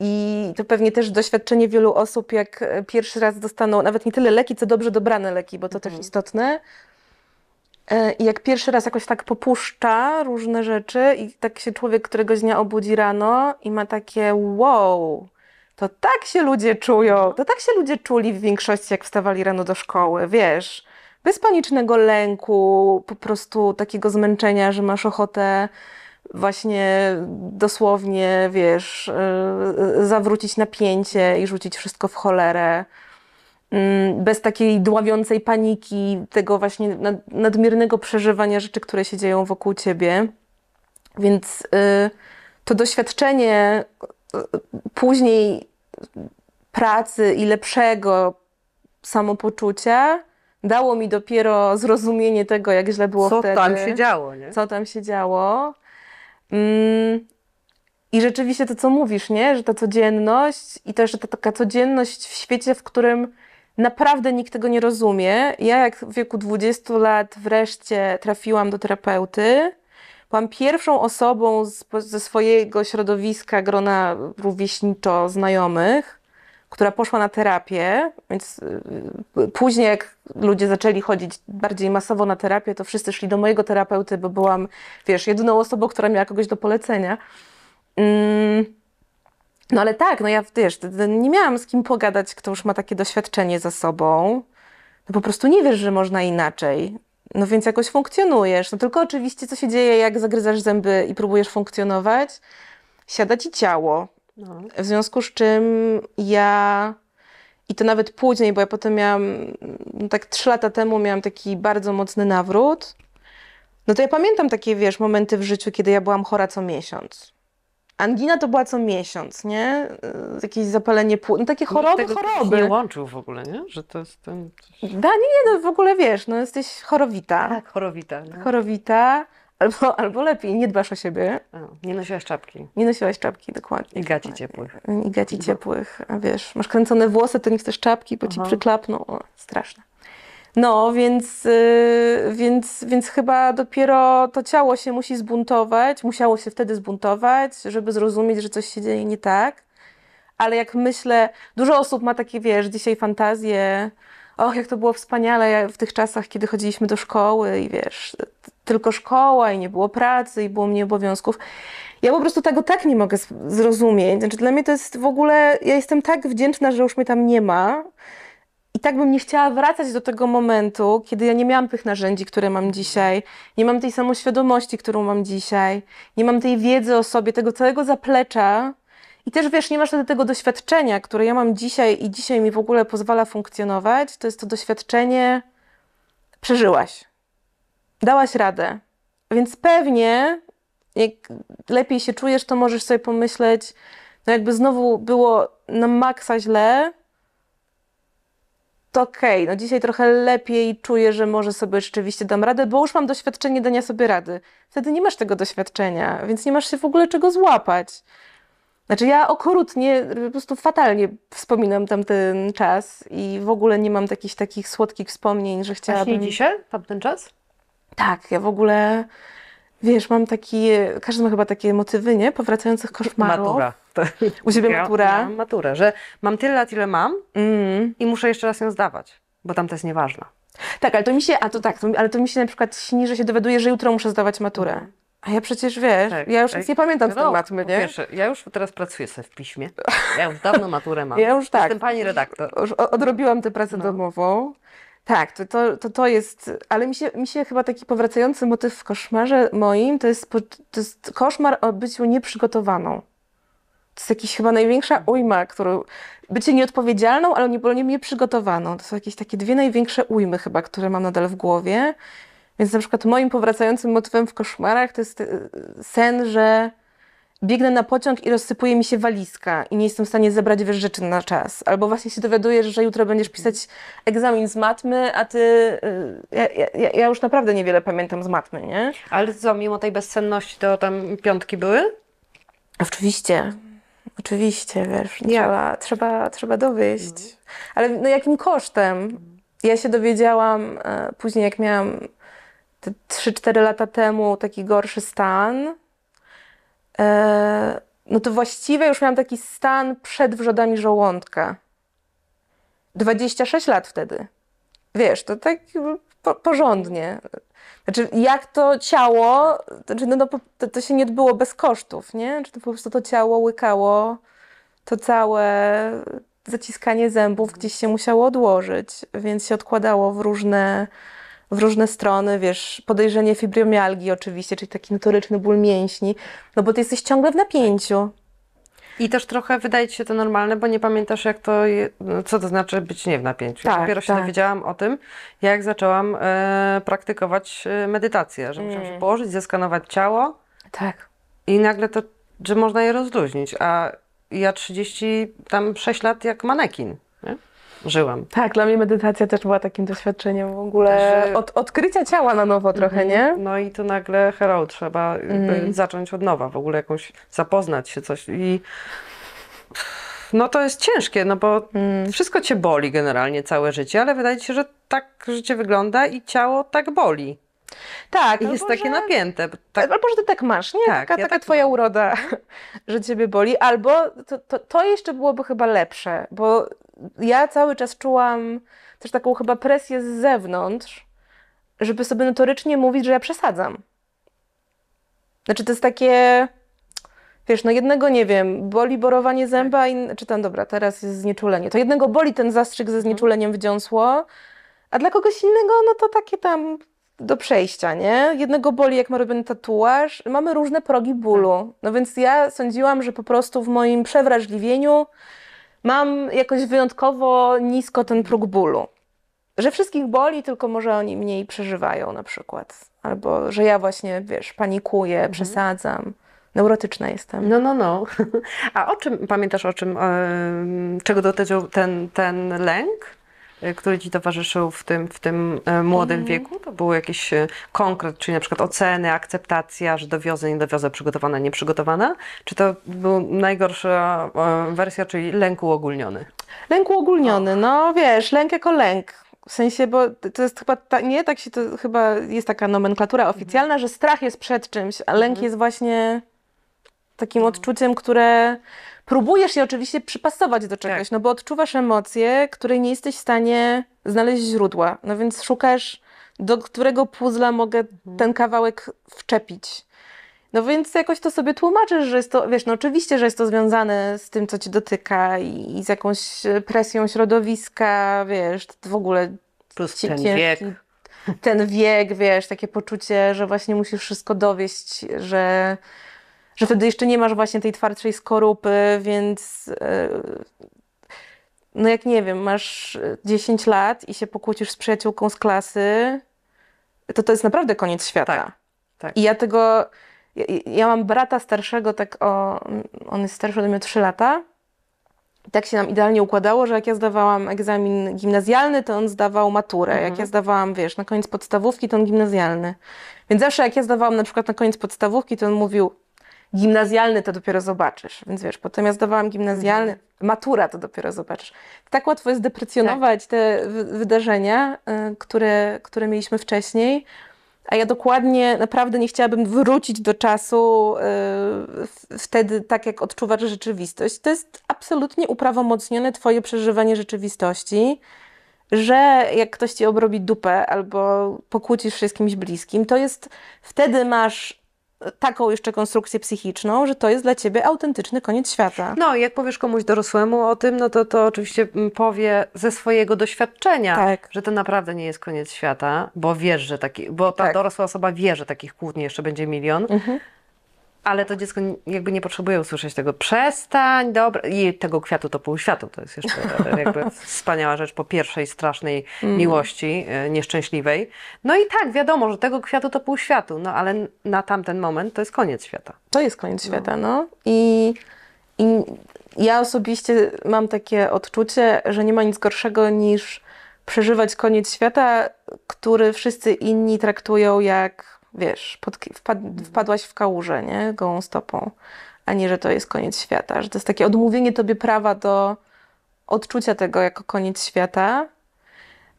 I to pewnie też doświadczenie wielu osób, jak e, pierwszy raz dostaną nawet nie tyle leki, co dobrze dobrane leki, bo to mhm. też istotne. E, I jak pierwszy raz jakoś tak popuszcza różne rzeczy, i tak się człowiek któregoś dnia obudzi rano i ma takie wow, to tak się ludzie czują, mhm. to tak się ludzie czuli w większości, jak wstawali rano do szkoły, wiesz. Bez panicznego lęku, po prostu takiego zmęczenia, że masz ochotę właśnie dosłownie, wiesz, y, y, zawrócić napięcie i rzucić wszystko w cholerę. Mm, bez takiej dławiącej paniki, tego właśnie nadmiernego przeżywania rzeczy, które się dzieją wokół ciebie. Więc y, to doświadczenie później pracy i lepszego samopoczucia dało mi dopiero zrozumienie tego, jak źle było co wtedy. Co tam się działo, nie? Co tam się działo. Mm, I rzeczywiście to, co mówisz, nie? że ta codzienność i też ta taka codzienność w świecie, w którym naprawdę nikt tego nie rozumie. Ja, jak w wieku 20 lat wreszcie trafiłam do terapeuty, byłam pierwszą osobą z, ze swojego środowiska, grona rówieśniczo znajomych, która poszła na terapię, więc y, y, później jak ludzie zaczęli chodzić bardziej masowo na terapię, to wszyscy szli do mojego terapeuty, bo byłam, wiesz, jedyną osobą, która miała kogoś do polecenia. Mm. No ale tak, no ja, wiesz, nie miałam z kim pogadać, kto już ma takie doświadczenie za sobą. No po prostu nie wiesz, że można inaczej. No więc jakoś funkcjonujesz. No tylko oczywiście, co się dzieje, jak zagryzasz zęby i próbujesz funkcjonować? Siada ci ciało, w związku z czym ja i to nawet później, bo ja potem miałam, no tak trzy lata temu miałam taki bardzo mocny nawrót. No to ja pamiętam takie, wiesz, momenty w życiu, kiedy ja byłam chora co miesiąc. Angina to była co miesiąc, nie? Y, jakieś zapalenie płuc, no takie choroby, Tego choroby. nie łączył w ogóle, nie? Że to jest ten... Da, nie, nie, no w ogóle wiesz, no jesteś chorowita. Tak, chorowita. No. Chorowita, Albo, albo lepiej, nie dbasz o siebie. A, nie nosiłaś czapki. Nie nosiłaś czapki, dokładnie. I gaci ciepłych. I gaci ciepłych, a wiesz, masz kręcone włosy, to nie chcesz czapki, bo Aha. ci przyklapną. O, straszne. No, więc, yy, więc, więc chyba dopiero to ciało się musi zbuntować, musiało się wtedy zbuntować, żeby zrozumieć, że coś się dzieje nie tak. Ale jak myślę, dużo osób ma takie, wiesz, dzisiaj fantazje, och, jak to było wspaniale w tych czasach, kiedy chodziliśmy do szkoły i wiesz, tylko szkoła i nie było pracy i było mniej obowiązków. Ja po prostu tego tak nie mogę zrozumieć. Znaczy, dla mnie to jest w ogóle, ja jestem tak wdzięczna, że już mnie tam nie ma. I tak bym nie chciała wracać do tego momentu, kiedy ja nie miałam tych narzędzi, które mam dzisiaj, nie mam tej samoświadomości, którą mam dzisiaj, nie mam tej wiedzy o sobie, tego całego zaplecza, i też wiesz, nie masz wtedy tego doświadczenia, które ja mam dzisiaj i dzisiaj mi w ogóle pozwala funkcjonować. To jest to doświadczenie, przeżyłaś, dałaś radę. Więc pewnie, jak lepiej się czujesz, to możesz sobie pomyśleć, no jakby znowu było na maksa źle, to okej, okay, no dzisiaj trochę lepiej czuję, że może sobie rzeczywiście dam radę, bo już mam doświadczenie dania sobie rady. Wtedy nie masz tego doświadczenia, więc nie masz się w ogóle czego złapać. Znaczy ja okrutnie, po prostu fatalnie wspominam tamten czas i w ogóle nie mam takich takich słodkich wspomnień, że chciałabym... Właśnie dzisiaj? Tamten czas? Tak, ja w ogóle... Wiesz, mam taki, każdy ma chyba takie motywy, nie? Powracających koszmarów. Matura. U siebie ja, matura? Ja mam maturę, że mam tyle lat, ile mam mm. i muszę jeszcze raz ją zdawać, bo tamta jest nieważna. Tak, ale to mi się, a to tak, to, ale to mi się na przykład śni, że się dowiaduje, że jutro muszę zdawać maturę. Mm. A ja przecież wiesz, tak, ja już tak. nic nie pamiętam z tej no, matmy, nie? Pierwsze, ja już teraz pracuję sobie w piśmie. Ja już dawno maturę mam. Ja już tak. Jestem pani redaktor. Już odrobiłam tę pracę no. domową. Tak, to, to, to, to, jest, ale mi się, mi się chyba taki powracający motyw w koszmarze moim to jest, to jest koszmar o byciu nieprzygotowaną. To jest jakaś chyba największa mhm. ujma, którą. Bycie nieodpowiedzialną, ale nie nieprzygotowaną. To są jakieś takie dwie największe ujmy chyba, które mam nadal w głowie. Więc na przykład moim powracającym motywem w koszmarach to jest e, sen, że biegnę na pociąg i rozsypuje mi się walizka i nie jestem w stanie zebrać wiesz, rzeczy na czas. Albo właśnie się dowiadujesz, że jutro będziesz pisać egzamin z matmy, a ty... E, ja, ja, ja już naprawdę niewiele pamiętam z matmy, nie? Ale co, mimo tej bezsenności to tam piątki były? Oczywiście. Oczywiście, wiesz, ja. trzeba, trzeba, trzeba dowieść. No. Ale no jakim kosztem? Ja się dowiedziałam e, później, jak miałam 3-4 lata temu taki gorszy stan, e, no to właściwie już miałam taki stan przed wrzodami żołądka. 26 lat wtedy. Wiesz, to tak porządnie. Znaczy, jak to ciało, znaczy, no, no to, to, się nie odbyło bez kosztów, nie? Czy to po prostu to ciało łykało to całe zaciskanie zębów gdzieś się musiało odłożyć, więc się odkładało w różne w różne strony, wiesz, podejrzenie fibromialgii oczywiście, czyli taki notoryczny ból mięśni, no bo ty jesteś ciągle w napięciu. I też trochę wydaje ci się to normalne, bo nie pamiętasz, jak to, je, no, co to znaczy być nie w napięciu. Tak, Dopiero tak. się dowiedziałam o tym, jak zaczęłam e, praktykować e, medytację, że mm. musiałam się mm. położyć, zeskanować ciało. Tak. I nagle to, że można je rozluźnić. A ja 30, tam 6 lat jak manekin. Nie? żyłam. Tak, dla mnie medytacja też była takim doświadczeniem w ogóle y, od, odkrycia ciała na nowo trochę, mhm. nie? No i to nagle hello, trzeba mm. zacząć od nowa, w ogóle jakąś zapoznać się coś i no to jest ciężkie, no bo mm. wszystko cię boli generalnie całe życie, ale wydaje się, że tak życie wygląda i ciało tak boli. Tak. I jest takie napięte. Tak... Albo, że ty tak masz, nie? Tak, taka, ja taka tak twoja mam. uroda, że ciebie boli. Albo to, to, to jeszcze byłoby chyba lepsze, bo ja cały czas czułam też taką chyba presję z zewnątrz, żeby sobie notorycznie mówić, że ja przesadzam. Znaczy to jest takie, wiesz, no jednego, nie wiem, boli borowanie zęba, i czy tam, dobra, teraz jest znieczulenie. To jednego boli ten zastrzyk ze mhm. znieczuleniem w dziąsło, a dla kogoś innego, no to takie tam do przejścia, nie? Jednego boli, jak ma robiony tatuaż. Mamy różne progi bólu. Tak. No więc ja sądziłam, że po prostu w moim przewrażliwieniu mam jakoś wyjątkowo nisko ten próg bólu. Że wszystkich boli, tylko może oni mniej przeżywają na przykład. Albo że ja właśnie, wiesz, panikuję, mhm. przesadzam. Neurotyczna jestem. No, no, no. A o czym pamiętasz, o czym, czego dotyczył ten, ten lęk? Y, który Ci towarzyszył w tym, w tym e, młodym mhm. wieku? To był jakiś e, konkret, czyli na przykład oceny, akceptacja, że dowiozę, nie dowiozę, przygotowana, nie przygotowana, Czy to była najgorsza e, wersja, czyli lęk uogólniony? Lęk uogólniony, no wiesz, lęk jako lęk. W sensie, bo to jest chyba, ta, nie, tak się to chyba jest taka nomenklatura mhm. oficjalna, że strach jest przed czymś, a lęk mhm. jest właśnie takim no. odczuciem, które Próbujesz je oczywiście przypasować do czegoś, tak. no bo odczuwasz emocje, której nie jesteś w stanie znaleźć źródła. No więc szukasz, do którego puzla mogę mhm. ten kawałek wczepić. No więc jakoś to sobie tłumaczysz, że jest to, wiesz, no oczywiście, że jest to związane z tym, co ci dotyka i, i z jakąś e, presją środowiska, wiesz, w ogóle Plus ci, ten ciężki, wiek. Ten wiek, wiesz, takie poczucie, że właśnie musisz wszystko dowieść, że że wtedy jeszcze nie masz właśnie tej twardszej skorupy, więc e, no jak nie wiem, masz 10 e, lat i się pokłócisz z przyjaciółką z klasy, to to jest naprawdę koniec świata. Tak, tak. I ja tego, ja, ja, mam brata starszego, tak o, on jest starszy ode mnie 3 lata. I tak się nam idealnie układało, że jak ja zdawałam egzamin gimnazjalny, to on zdawał maturę. Mhm. Jak ja zdawałam, wiesz, na koniec podstawówki, to on gimnazjalny. Więc zawsze jak ja zdawałam na przykład na koniec podstawówki, to on mówił, Gimnazjalny to dopiero zobaczysz, więc wiesz, potem ja zdawałam gimnazjalny, mhm. matura to dopiero zobaczysz. Tak łatwo jest deprecjonować tak. te wydarzenia, y, które, które mieliśmy wcześniej, a ja dokładnie, naprawdę nie chciałabym wrócić do czasu y, wtedy, tak jak odczuwasz rzeczywistość. To jest absolutnie uprawomocnione Twoje przeżywanie rzeczywistości, że jak ktoś ci obrobi dupę albo pokłócisz się z kimś bliskim, to jest wtedy masz taką jeszcze konstrukcję psychiczną, że to jest dla ciebie autentyczny koniec świata. No, jak powiesz komuś dorosłemu o tym, no to to oczywiście mm, powie ze swojego doświadczenia, tak. że to naprawdę nie jest koniec świata, bo wiesz, że taki, bo ta tak. dorosła osoba wie, że takich kłótni jeszcze będzie milion. Mhm ale to dziecko jakby nie potrzebuje usłyszeć tego przestań, dobra, i tego kwiatu to pół światu, to jest jeszcze jakby wspaniała rzecz po pierwszej strasznej mm. miłości e, nieszczęśliwej. No i tak, wiadomo, że tego kwiatu to pół światu, no ale na tamten moment to jest koniec świata. To jest koniec no. świata, no. I, I ja osobiście mam takie odczucie, że nie ma nic gorszego niż przeżywać koniec świata, który wszyscy inni traktują jak wiesz, pod, wpad, wpadłaś w kałużę, nie? Gołą stopą, a nie, że to jest koniec świata, że to jest takie odmówienie tobie prawa do odczucia tego jako koniec świata.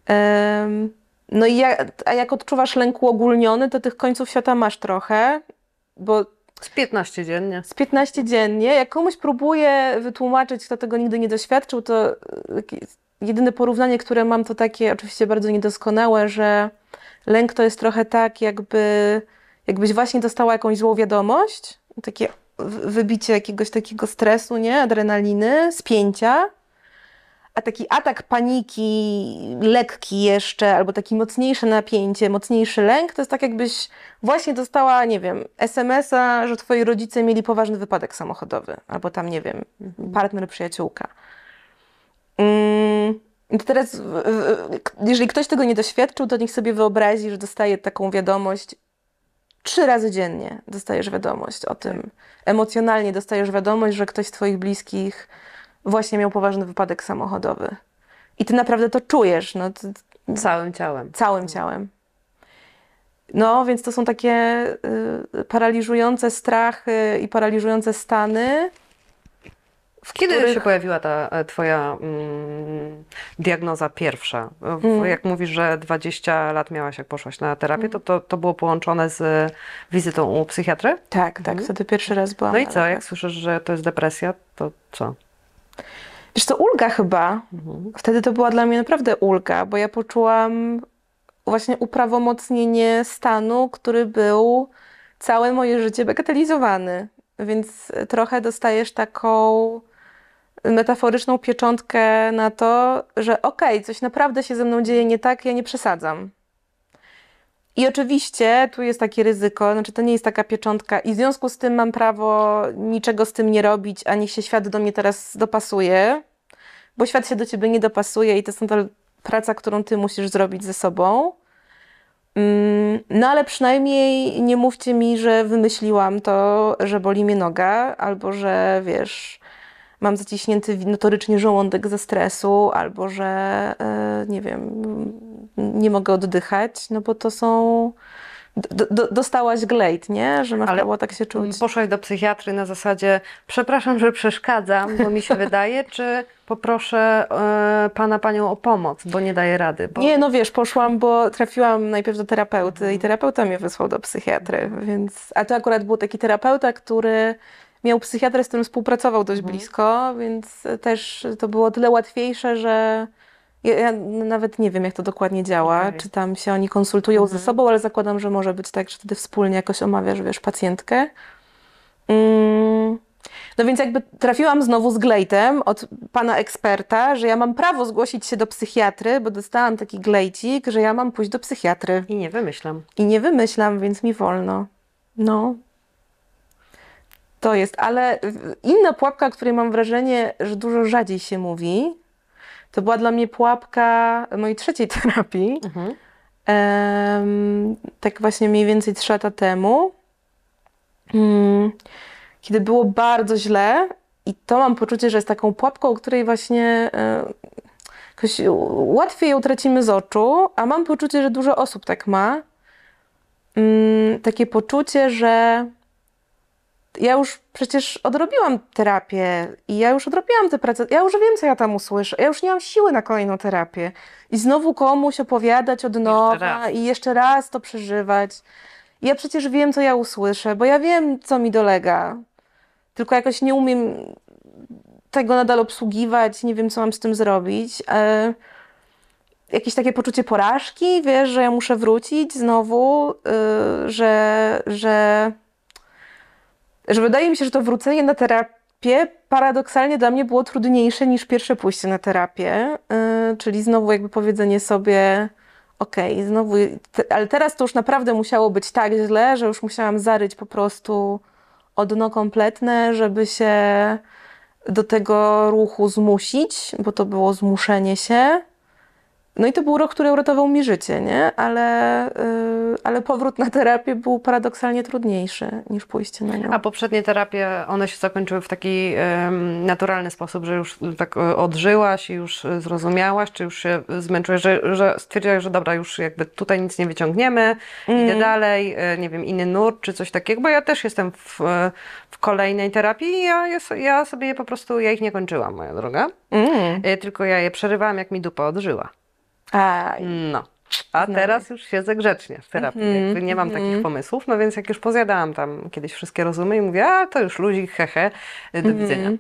Um, no i jak, a jak odczuwasz lęk uogólniony, to tych końców świata masz trochę, bo... Z 15 dziennie. Z 15 dziennie. Jak komuś próbuję wytłumaczyć, kto tego nigdy nie doświadczył, to y, jedyne porównanie, które mam, to takie oczywiście bardzo niedoskonałe, że lęk to jest trochę tak, jakby, jakbyś właśnie dostała jakąś złą wiadomość, takie wybicie jakiegoś takiego stresu, nie? Adrenaliny, spięcia. A taki atak paniki, lekki jeszcze, albo takie mocniejsze napięcie, mocniejszy lęk, to jest tak, jakbyś właśnie dostała, nie wiem, SMS-a, że twoi rodzice mieli poważny wypadek samochodowy, albo tam, nie wiem, mhm. partner, przyjaciółka. Mm. Teraz, jeżeli ktoś tego nie doświadczył, to niech sobie wyobrazi, że dostaje taką wiadomość trzy razy dziennie. Dostajesz wiadomość o tym. Emocjonalnie dostajesz wiadomość, że ktoś z Twoich bliskich właśnie miał poważny wypadek samochodowy. I ty naprawdę to czujesz. No, ty, całym ciałem. Całym no. ciałem. No, więc to są takie y, paraliżujące strachy i paraliżujące stany. Kiedy których... się pojawiła ta e, twoja mm, diagnoza pierwsza? Mm. Jak mówisz, że 20 lat miałaś, jak poszłaś na terapię, mm. to, to, to było połączone z wizytą u psychiatry? Tak, tak. Mhm. Wtedy pierwszy raz byłam. No i co? Jak słyszysz, że to jest depresja, to co? Wiesz to ulga chyba. Mhm. Wtedy to była dla mnie naprawdę ulga, bo ja poczułam właśnie uprawomocnienie stanu, który był całe moje życie bagatelizowany. Więc trochę dostajesz taką metaforyczną pieczątkę na to, że okej, okay, coś naprawdę się ze mną dzieje nie tak, ja nie przesadzam. I oczywiście tu jest takie ryzyko, znaczy to nie jest taka pieczątka, i w związku z tym mam prawo niczego z tym nie robić, a niech się świat do mnie teraz dopasuje, bo świat się do ciebie nie dopasuje i to jest ta praca, którą ty musisz zrobić ze sobą. Mm, no ale przynajmniej nie mówcie mi, że wymyśliłam to, że boli mnie noga, albo że wiesz, mam zaciśnięty notorycznie żołądek ze stresu, albo że e, nie wiem, nie mogę oddychać, no bo to są. dostałaś glejt, nie? Że masz Ale prawo tak się czuć. Poszłaś do psychiatry na zasadzie, przepraszam, że przeszkadzam, bo mi się wydaje, czy poproszę y, pana, panią o pomoc, bo nie daję rady. Bo... Nie, no wiesz, poszłam, bo trafiłam najpierw do terapeuty i terapeuta mnie wysłał do psychiatry, więc... A to akurat był taki terapeuta, który miał psychiatrę, z którym współpracował dość mhm. blisko, więc też to było tyle łatwiejsze, że ja, ja nawet nie wiem, jak to dokładnie działa, okay. czy tam się oni konsultują mhm. ze sobą, ale zakładam, że może być tak, że wtedy wspólnie jakoś omawiasz, wiesz, pacjentkę. Mm. No więc jakby trafiłam znowu z glejtem od pana eksperta, że ja mam prawo zgłosić się do psychiatry, bo dostałam taki glejcik, że ja mam pójść do psychiatry. I nie wymyślam. I nie wymyślam, więc mi wolno. No, to jest, ale inna pułapka, o której mam wrażenie, że dużo rzadziej się mówi, to była dla mnie pułapka mojej trzeciej terapii. Mhm. Um, tak właśnie mniej więcej trzy lata temu, um, kiedy było bardzo źle i to mam poczucie, że jest taką pułapką, o której właśnie um, łatwiej ją tracimy z oczu, a mam poczucie, że dużo osób tak ma. Mm, takie poczucie, że ja już przecież odrobiłam terapię i ja już odrobiłam tę pracę, ja już wiem, co ja tam usłyszę, ja już nie mam siły na kolejną terapię. I znowu komuś opowiadać od nowa jeszcze i jeszcze raz to przeżywać. ja przecież wiem, co ja usłyszę, bo ja wiem, co mi dolega. Tylko jakoś nie umiem tego nadal obsługiwać, nie wiem, co mam z tym zrobić. E, jakieś takie poczucie porażki, wiesz, że ja muszę wrócić znowu, y, że, że że wydaje mi się, że to wrócenie na terapię paradoksalnie dla mnie było trudniejsze niż pierwsze pójście na terapię, yy, czyli znowu jakby powiedzenie sobie, okej, okay, znowu, te, ale teraz to już naprawdę musiało być tak źle, że już musiałam zaryć po prostu odno kompletne, żeby się do tego ruchu zmusić, bo to było zmuszenie się. No i to był rok, który uratował mi życie, nie? Ale, yy, ale powrót na terapię był paradoksalnie trudniejszy niż pójście na nią. A poprzednie terapie, one się zakończyły w taki yy, naturalny sposób, że już tak e, odżyłaś i już e, zrozumiałaś, czy już się zmęczyłaś, że, że stwierdziłaś, że dobra, już jakby tutaj nic nie wyciągniemy, mm. idę mhm. dalej, yy, nie wiem, inny nurt, czy coś takiego, bo ja też jestem w, w kolejnej terapii i ja, ja, sobie je po prostu, ja ich nie kończyłam, moja droga. Mm. Tylko ja je przerywałam, jak mi dupa odżyła. No. A no teraz już siedzę grzecznie w terapii. Mhm, Jakby nie mam takich mhm. pomysłów, no więc jak już pozjadałam tam kiedyś wszystkie rozumy i mówię, a to już ludzi hehe, y, do mhm. widzenia. Y,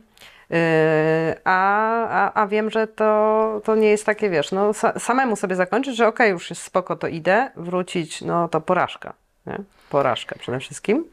a, a, a, wiem, że to, to nie jest takie, wiesz, no samemu sobie zakończyć, że okej, okay, już jest spoko, to idę, wrócić, no to porażka. Nie? Porażka przede wszystkim.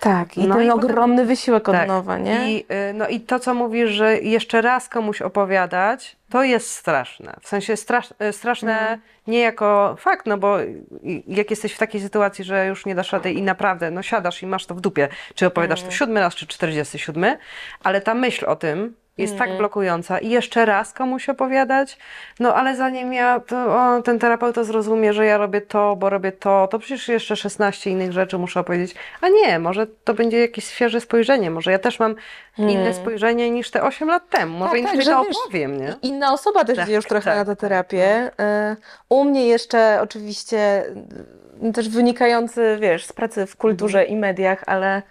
Tak, i no ten i ogromny potem, wysiłek od tak, nowa, nie? I, y, no i to, co mówisz, że jeszcze raz komuś opowiadać, to jest straszne. W sensie strasz, y, straszne mhm. nie jako fakt, no bo y, jak jesteś w takiej sytuacji, że już nie dasz rady i naprawdę, no siadasz i masz to w dupie, czy opowiadasz mhm. to siódmy raz, czy czterdziesty siódmy, ale ta myśl o tym, jest mm. tak mhm. blokująca. I jeszcze raz komuś opowiadać, no ale zanim ja, o, ten terapeuta zrozumie, że ja robię to, bo robię to, to przecież jeszcze 16 innych rzeczy muszę opowiedzieć. A nie, może to będzie jakieś świeże spojrzenie, może ja też mam mm. inne hmm. spojrzenie niż te 8 lat temu, może tak, inaczej tak, to wiesz, opowiem, nie? Inna osoba też tak, idzie już trochę tak. na tę tak, terapię. No. Y, u mnie jeszcze oczywiście y, też wynikający, wiesz, z pracy w kulturze mm. i mediach, ale y,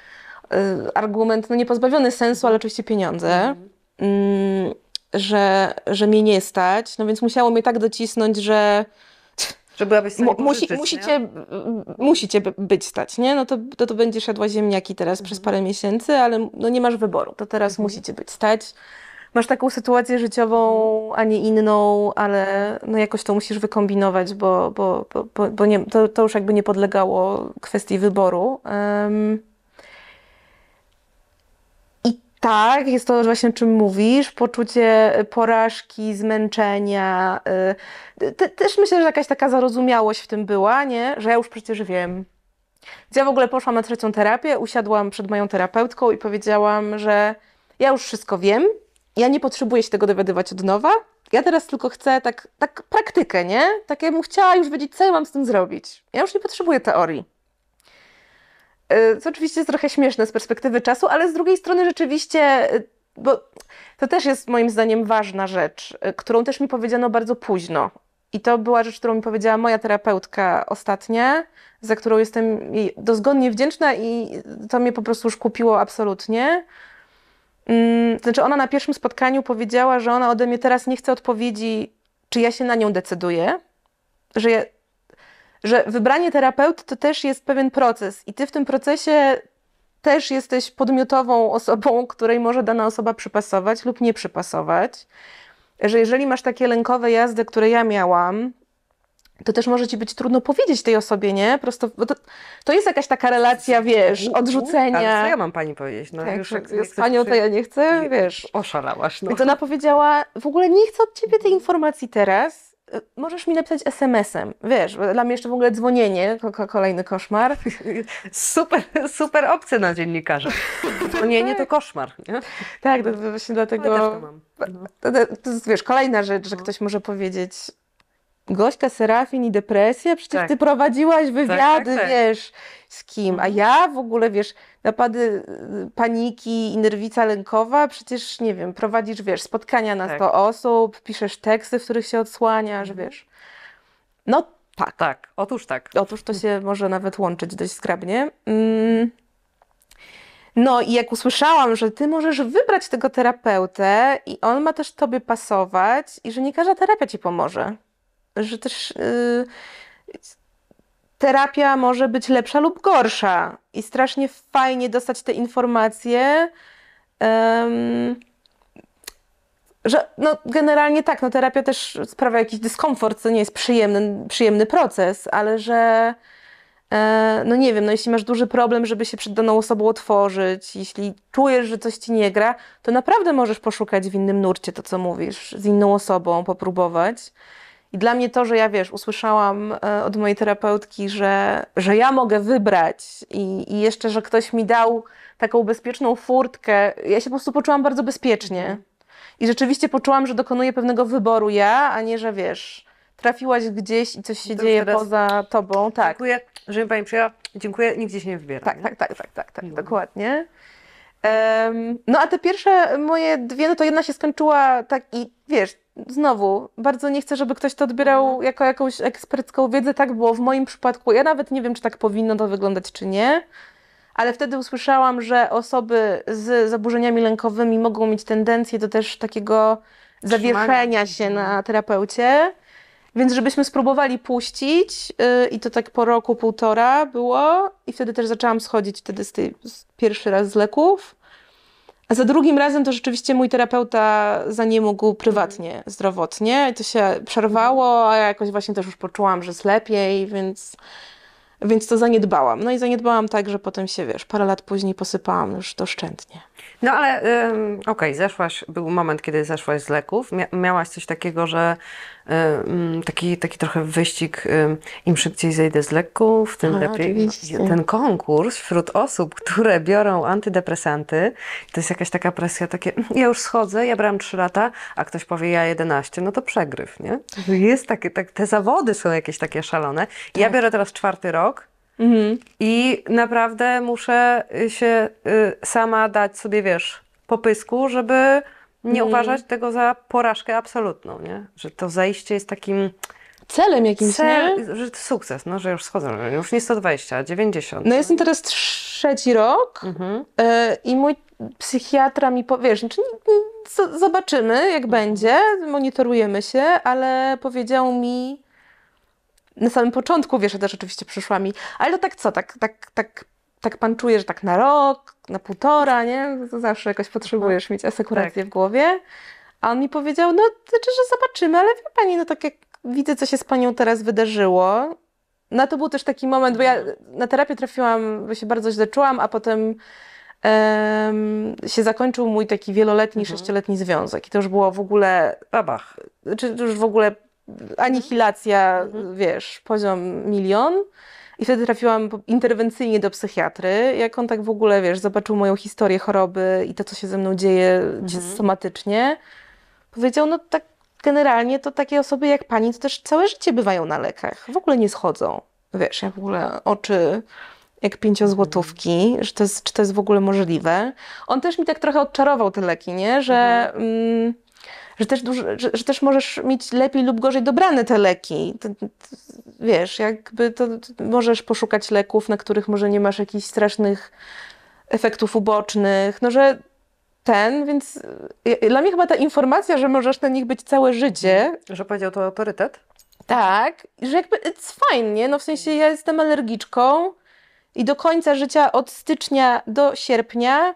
argument no, niepozbawiony sensu, ale oczywiście pieniądze. Mm. Mm, że, że mnie nie stać, no więc musiało mnie tak docisnąć, że że byłabyś sobie musi, musicie, musicie być stać, nie? No to, to, to będziesz jadła ziemniaki teraz mhm. przez parę miesięcy, ale no nie masz wyboru, to teraz mhm. musicie być stać. Masz taką sytuację życiową, a nie inną, ale no jakoś to musisz wykombinować, bo, bo, bo, bo, nie, to, to już jakby nie podlegało kwestii wyboru. Um, tak, jest to właśnie o czym mówisz, poczucie y, porażki, zmęczenia. Y, te, też myślę, że jakaś taka zarozumiałość w tym była, nie? Że ja już przecież wiem. ja w ogóle poszłam na trzecią terapię, usiadłam przed moją terapeutką i powiedziałam, że ja już wszystko wiem, ja nie potrzebuję się tego dowiadywać od nowa, ja teraz tylko chcę tak, tak praktykę, nie? Tak ja bym chciała już wiedzieć, co ja mam z tym zrobić. Ja już nie potrzebuję teorii. Y, co oczywiście jest trochę śmieszne z perspektywy czasu, ale z drugiej strony rzeczywiście, y, bo to też jest moim zdaniem ważna rzecz, y, którą też mi powiedziano bardzo późno. I to była rzecz, którą mi powiedziała moja terapeutka ostatnie, za którą jestem jej dozgodnie wdzięczna i to mnie po prostu już kupiło absolutnie. Mm, znaczy, ona na pierwszym spotkaniu powiedziała, że ona ode mnie teraz nie chce odpowiedzi, czy ja się na nią decyduję, że ja że wybranie terapeuty to też jest pewien proces i ty w tym procesie też jesteś podmiotową osobą, której może dana osoba przypasować lub nie przypasować. Że jeżeli masz takie lękowe jazdy, które ja miałam, to też może ci być trudno powiedzieć tej osobie, nie? Prosto, to, to, jest jakaś taka relacja, wiesz, mhm. odrzucenia. Ale co ja mam pani powiedzieć? No, tak, już jak panią to ja nie chcę, wiesz. Oszalałaś, no. I to ona powiedziała, w ogóle nie chcę od ciebie tej informacji teraz, Y, możesz mi napisać SMS-em. Wiesz, dla mnie jeszcze w ogóle dzwonienie, kolejny koszmar. Super, super opcja na dziennikarza. Dzwonienie to koszmar. Nie? Tak, to, no właśnie dlatego. Ja też to mam. No. To, to, to, jest, wiesz, kolejna rzecz, że no. ktoś może powiedzieć, Gośka Serafin i depresja? Przecież tak. ty prowadziłaś tak, tak, wywiady, tak, tak, wiesz, z kim. A mhm. ja w ogóle, wiesz, napady y, paniki i nerwica lękowa, przecież, nie wiem, prowadzisz, wiesz, spotkania na 100 tak. osób, piszesz teksty, w których się odsłaniasz, mhm. wiesz. No tak. Tak, otóż tak. Otóż to się może nawet łączyć dość skrabnie. Mm. No i jak usłyszałam, że ty możesz wybrać tego terapeutę i on ma też tobie pasować i że nie każda terapia ci pomoże że też yy, terapia może być lepsza lub gorsza i strasznie fajnie dostać te informacje. że no, generalnie tak, no, terapia też sprawia jakiś dyskomfort, co nie jest przyjemny, przyjemny proces, ale że e, no nie wiem, no, jeśli masz duży problem, żeby się przed daną osobą otworzyć, jeśli czujesz, że coś ci nie gra, to naprawdę możesz poszukać w innym nurcie to, co mówisz, z inną osobą, popróbować. I dla mnie to, że ja wiesz, usłyszałam e, od mojej terapeutki, że, że ja mogę wybrać i, i jeszcze, że ktoś mi dał taką bezpieczną furtkę, ja się po prostu poczułam bardzo bezpiecznie. I rzeczywiście poczułam, że dokonuję pewnego wyboru ja, a nie, że wiesz, trafiłaś gdzieś i coś się to dzieje poza tobą. Tak. Dziękuję, że pani przyjęła. Dziękuję, nigdzie się nie wybieram Tak, nie? tak, tak, tak, tak, tak, dokładnie. Um, no a te pierwsze moje dwie, no to jedna się skończyła tak i wiesz, znowu, bardzo nie chcę, żeby ktoś to odbierał mhm. jako jakąś ekspercką wiedzę. Tak było w moim przypadku. Ja nawet nie wiem, czy tak powinno to wyglądać, czy nie. Ale wtedy usłyszałam, że osoby z zaburzeniami lękowymi mogą mieć tendencję do też takiego zawieszenia się no. na terapeucie. Więc żebyśmy spróbowali puścić yy, i to tak po roku, półtora było i wtedy też zaczęłam schodzić wtedy z tej, z pierwszy raz z leków. A za drugim razem to rzeczywiście mój terapeuta za nie mógł prywatnie, mhm. zdrowotnie. I to się przerwało, a ja jakoś właśnie też już poczułam, że jest lepiej, więc, więc to zaniedbałam. No i zaniedbałam tak, że potem się, wiesz, parę lat później posypałam już doszczętnie. No ale okej, zeszłaś, był moment, kiedy zeszłaś z leków. miałaś coś takiego, że taki, taki trochę wyścig, im szybciej zejdę z leków, tym A, lepiej. oczywiście. Ten konkurs wśród osób, które biorą antydepresanty, to jest jakaś taka presja, takie mm, ja już schodzę, ja brałam 3 lata, a ktoś powie ja 11, no to przegryw, nie? Jest takie, tak, te zawody są jakieś takie szalone. Ja tak. biorę teraz czwarty rok, Mhm. I naprawdę muszę y, się y, sama dać sobie, wiesz, popysku, żeby nie mhm. uważać tego za porażkę absolutną, nie? Że to zajście jest takim celem jakimś, Cel, nie? Że to sukces, no, że już schodzę, no, już nie 120, 90. No jestem teraz trzeci rok mhm. y, i mój psychiatra mi powie, wiesz, znaczy, zobaczymy jak mhm. będzie, monitorujemy się, ale powiedział mi, na samym początku, wiesz, ja też oczywiście przyszła mi, ale to tak co, tak, tak, tak, tak pan czuje, że tak na rok, na półtora, nie? To zawsze jakoś potrzebujesz mieć asekurację tak. w głowie. A on mi powiedział, no, znaczy, że zobaczymy, ale wie pani, no tak jak widzę, co się z panią teraz wydarzyło, no to był też taki moment, bo ja na terapię trafiłam, bo się bardzo źle czułam, a potem um, się zakończył mój taki wieloletni, mhm. sześcioletni związek. I to już było w ogóle. Babach. Czy znaczy, już w ogóle anihilacja, mhm. wiesz, poziom milion. I wtedy trafiłam interwencyjnie do psychiatry. Jak on tak w ogóle, wiesz, zobaczył moją historię choroby i to, co się ze mną dzieje mhm. somatycznie, powiedział, no tak generalnie to takie osoby jak pani, to też całe życie bywają na lekach. W ogóle nie schodzą. Wiesz, ja w ogóle oczy jak pięciozłotówki, mhm. że to jest, czy to jest w ogóle możliwe. On też mi tak trochę odczarował te leki, nie? Że... Mhm. Mm, że też, że, że, też możesz mieć lepiej lub gorzej dobrane te leki. To, to, wiesz, jakby to, to możesz poszukać leków, na których może nie masz jakichś strasznych efektów ubocznych, no że ten, więc y, y, dla mnie chyba ta informacja, że możesz na nich być całe życie. Mhm. Że powiedział to autorytet? Tak, że jakby it's fine, nie? No w sensie ja jestem alergiczką i do końca życia od stycznia do sierpnia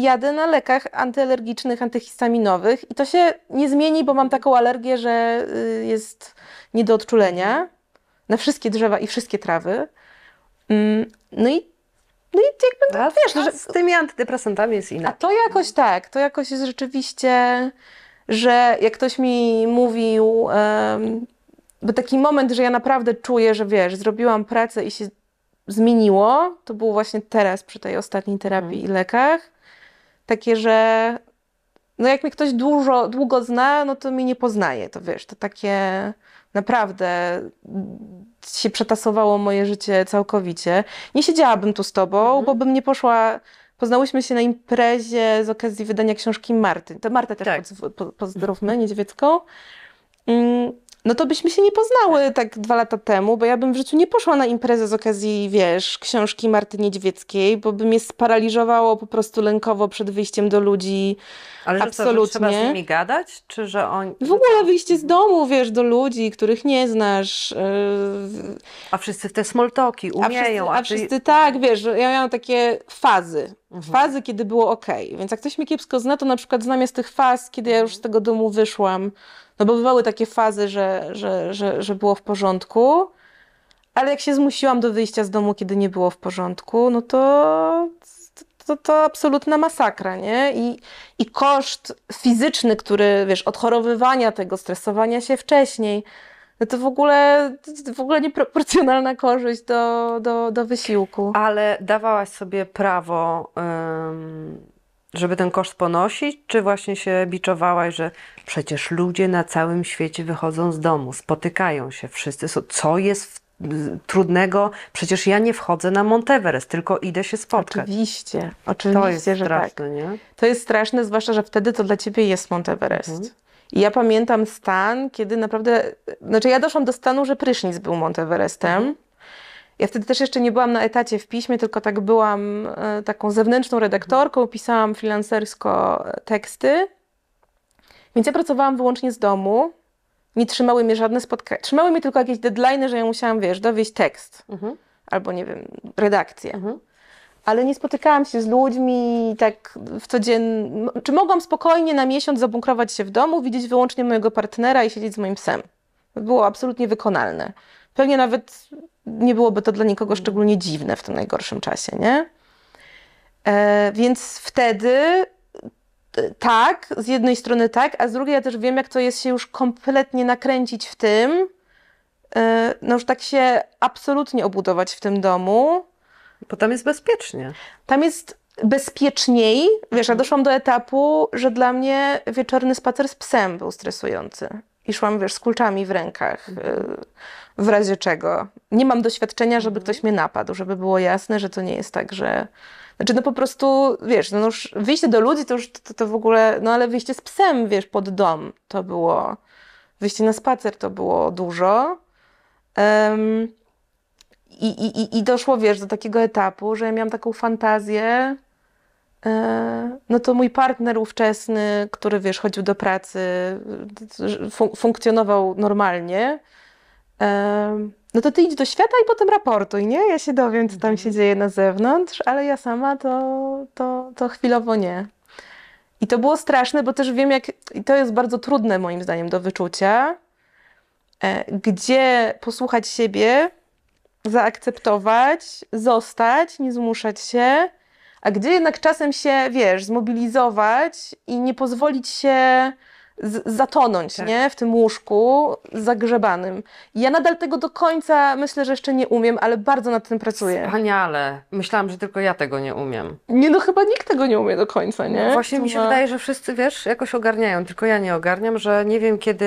jadę na lekach antyalergicznych, antyhistaminowych i to się nie zmieni, bo mam taką alergię, że y, jest nie do odczulenia na wszystkie drzewa i wszystkie trawy. Mm, no i, no i jakby, no, a, wiesz, a no, że... z tymi antydepresantami jest inaczej. A to jakoś tak, to jakoś jest rzeczywiście, że jak ktoś mi mówił, um, bo taki moment, że ja naprawdę czuję, że wiesz, zrobiłam pracę i się zmieniło, to było właśnie teraz przy tej ostatniej terapii mhm. i lekach takie, że no jak mnie ktoś dużo, długo zna, no to mnie nie poznaje, to wiesz, to takie naprawdę się przetasowało moje życie całkowicie. Nie siedziałabym tu z tobą, mhm. bo bym nie poszła Poznałyśmy się na imprezie z okazji wydania książki Marty. To Martę też tak. pozdrowmy, niedźwiecką. Mm, no to byśmy się nie poznały tak dwa lata temu, bo ja bym w życiu nie poszła na imprezę z okazji, wiesz, książki Marty Niedźwieckiej, bo by mnie sparaliżowało po prostu lękowo przed wyjściem do ludzi. Ale absolutnie. To, że trzeba z nimi gadać? Czy że oni... W ogóle wyjście z domu, wiesz, do ludzi, których nie znasz. Y, a wszyscy te smoltoki umieją. A wszyscy, a ty... wszyscy tak, wiesz, ja miałam takie fazy. Mhm. Fazy, kiedy było ok. Więc jak ktoś mnie kiepsko zna, to na przykład znam z tych faz, kiedy ja już z tego domu wyszłam, no bo bywały takie fazy, że, że, że, że było w porządku, ale jak się zmusiłam do wyjścia z domu, kiedy nie było w porządku, no to to, to absolutna masakra, nie? I, I koszt fizyczny, który, wiesz, odchorowywania tego, stresowania się wcześniej, no to w ogóle, w ogóle nieproporcjonalna korzyść do, do, do wysiłku. Ale dawałaś sobie prawo żeby ten koszt ponosić, czy właśnie się biczowałaś, że przecież ludzie na całym świecie wychodzą z domu, spotykają się wszyscy, co jest w trudnego, przecież ja nie wchodzę na Monteverest, tylko idę się spotkać. Oczywiście, oczywiście, to jest że tak. straszne, tak. Nie? To jest straszne, zwłaszcza, że wtedy to dla ciebie jest Monteverest. Mhm. I ja pamiętam stan, kiedy naprawdę, znaczy ja doszłam do stanu, że prysznic był Monteverestem. Mhm. Ja wtedy też jeszcze nie byłam na etacie w piśmie, tylko tak byłam e, taką zewnętrzną redaktorką, pisałam freelancersko e, teksty. Więc ja pracowałam wyłącznie z domu. Nie trzymały mnie żadne spotkania. Trzymały mnie tylko jakieś deadliney, że ja musiałam, wiesz, dowieść tekst. Mhm. Albo, nie wiem, redakcję. Mhm. Ale nie spotykałam się z ludźmi tak w codziennym... Czy mogłam spokojnie na miesiąc zabunkrować się w domu, widzieć wyłącznie mojego partnera i siedzieć z moim psem? było absolutnie wykonalne. Pewnie nawet nie byłoby to dla nikogo szczególnie dziwne w tym najgorszym czasie, nie? E, więc wtedy e, tak, z jednej strony tak, a z drugiej ja też wiem, jak to jest się już kompletnie nakręcić w tym, e, no już tak się absolutnie obudować w tym domu. Bo tam jest bezpiecznie. Tam jest bezpieczniej. Wiesz, ja doszłam do etapu, że dla mnie wieczorny spacer z psem był stresujący i szłam, wiesz, z kulczami w rękach, y, w razie czego. Nie mam doświadczenia, żeby mhm. ktoś mnie napadł, żeby było jasne, że to nie jest tak, że... Znaczy, no po prostu, wiesz, no już wyjście do ludzi to już to, to w ogóle, no ale wyjście z psem, wiesz, pod dom to było, wyjście na spacer to było dużo. Um, i, i, I doszło, wiesz, do takiego etapu, że ja miałam taką fantazję, E, no to mój partner ówczesny, który wiesz, chodził do pracy, fun- funkcjonował normalnie, e, no to ty idź do świata i potem raportuj, nie? Ja się dowiem, co tam mhm. się dzieje na zewnątrz, ale ja sama to, to, to chwilowo nie. I to było straszne, bo też wiem, jak. I to jest bardzo trudne, moim zdaniem, do wyczucia, e, gdzie posłuchać siebie, zaakceptować, zostać, nie zmuszać się a gdzie jednak czasem się, wiesz, zmobilizować i nie pozwolić się zatonąć, tak. nie? W tym łóżku zagrzebanym. Ja nadal tego do końca myślę, że jeszcze nie umiem, ale bardzo nad tym pracuję. Wspaniale. Myślałam, że tylko ja tego nie umiem. Nie, no chyba nikt tego nie umie do końca, nie? No właśnie mi się wydaje, że wszyscy, wiesz, jakoś ogarniają, tylko ja nie ogarniam, że nie wiem kiedy,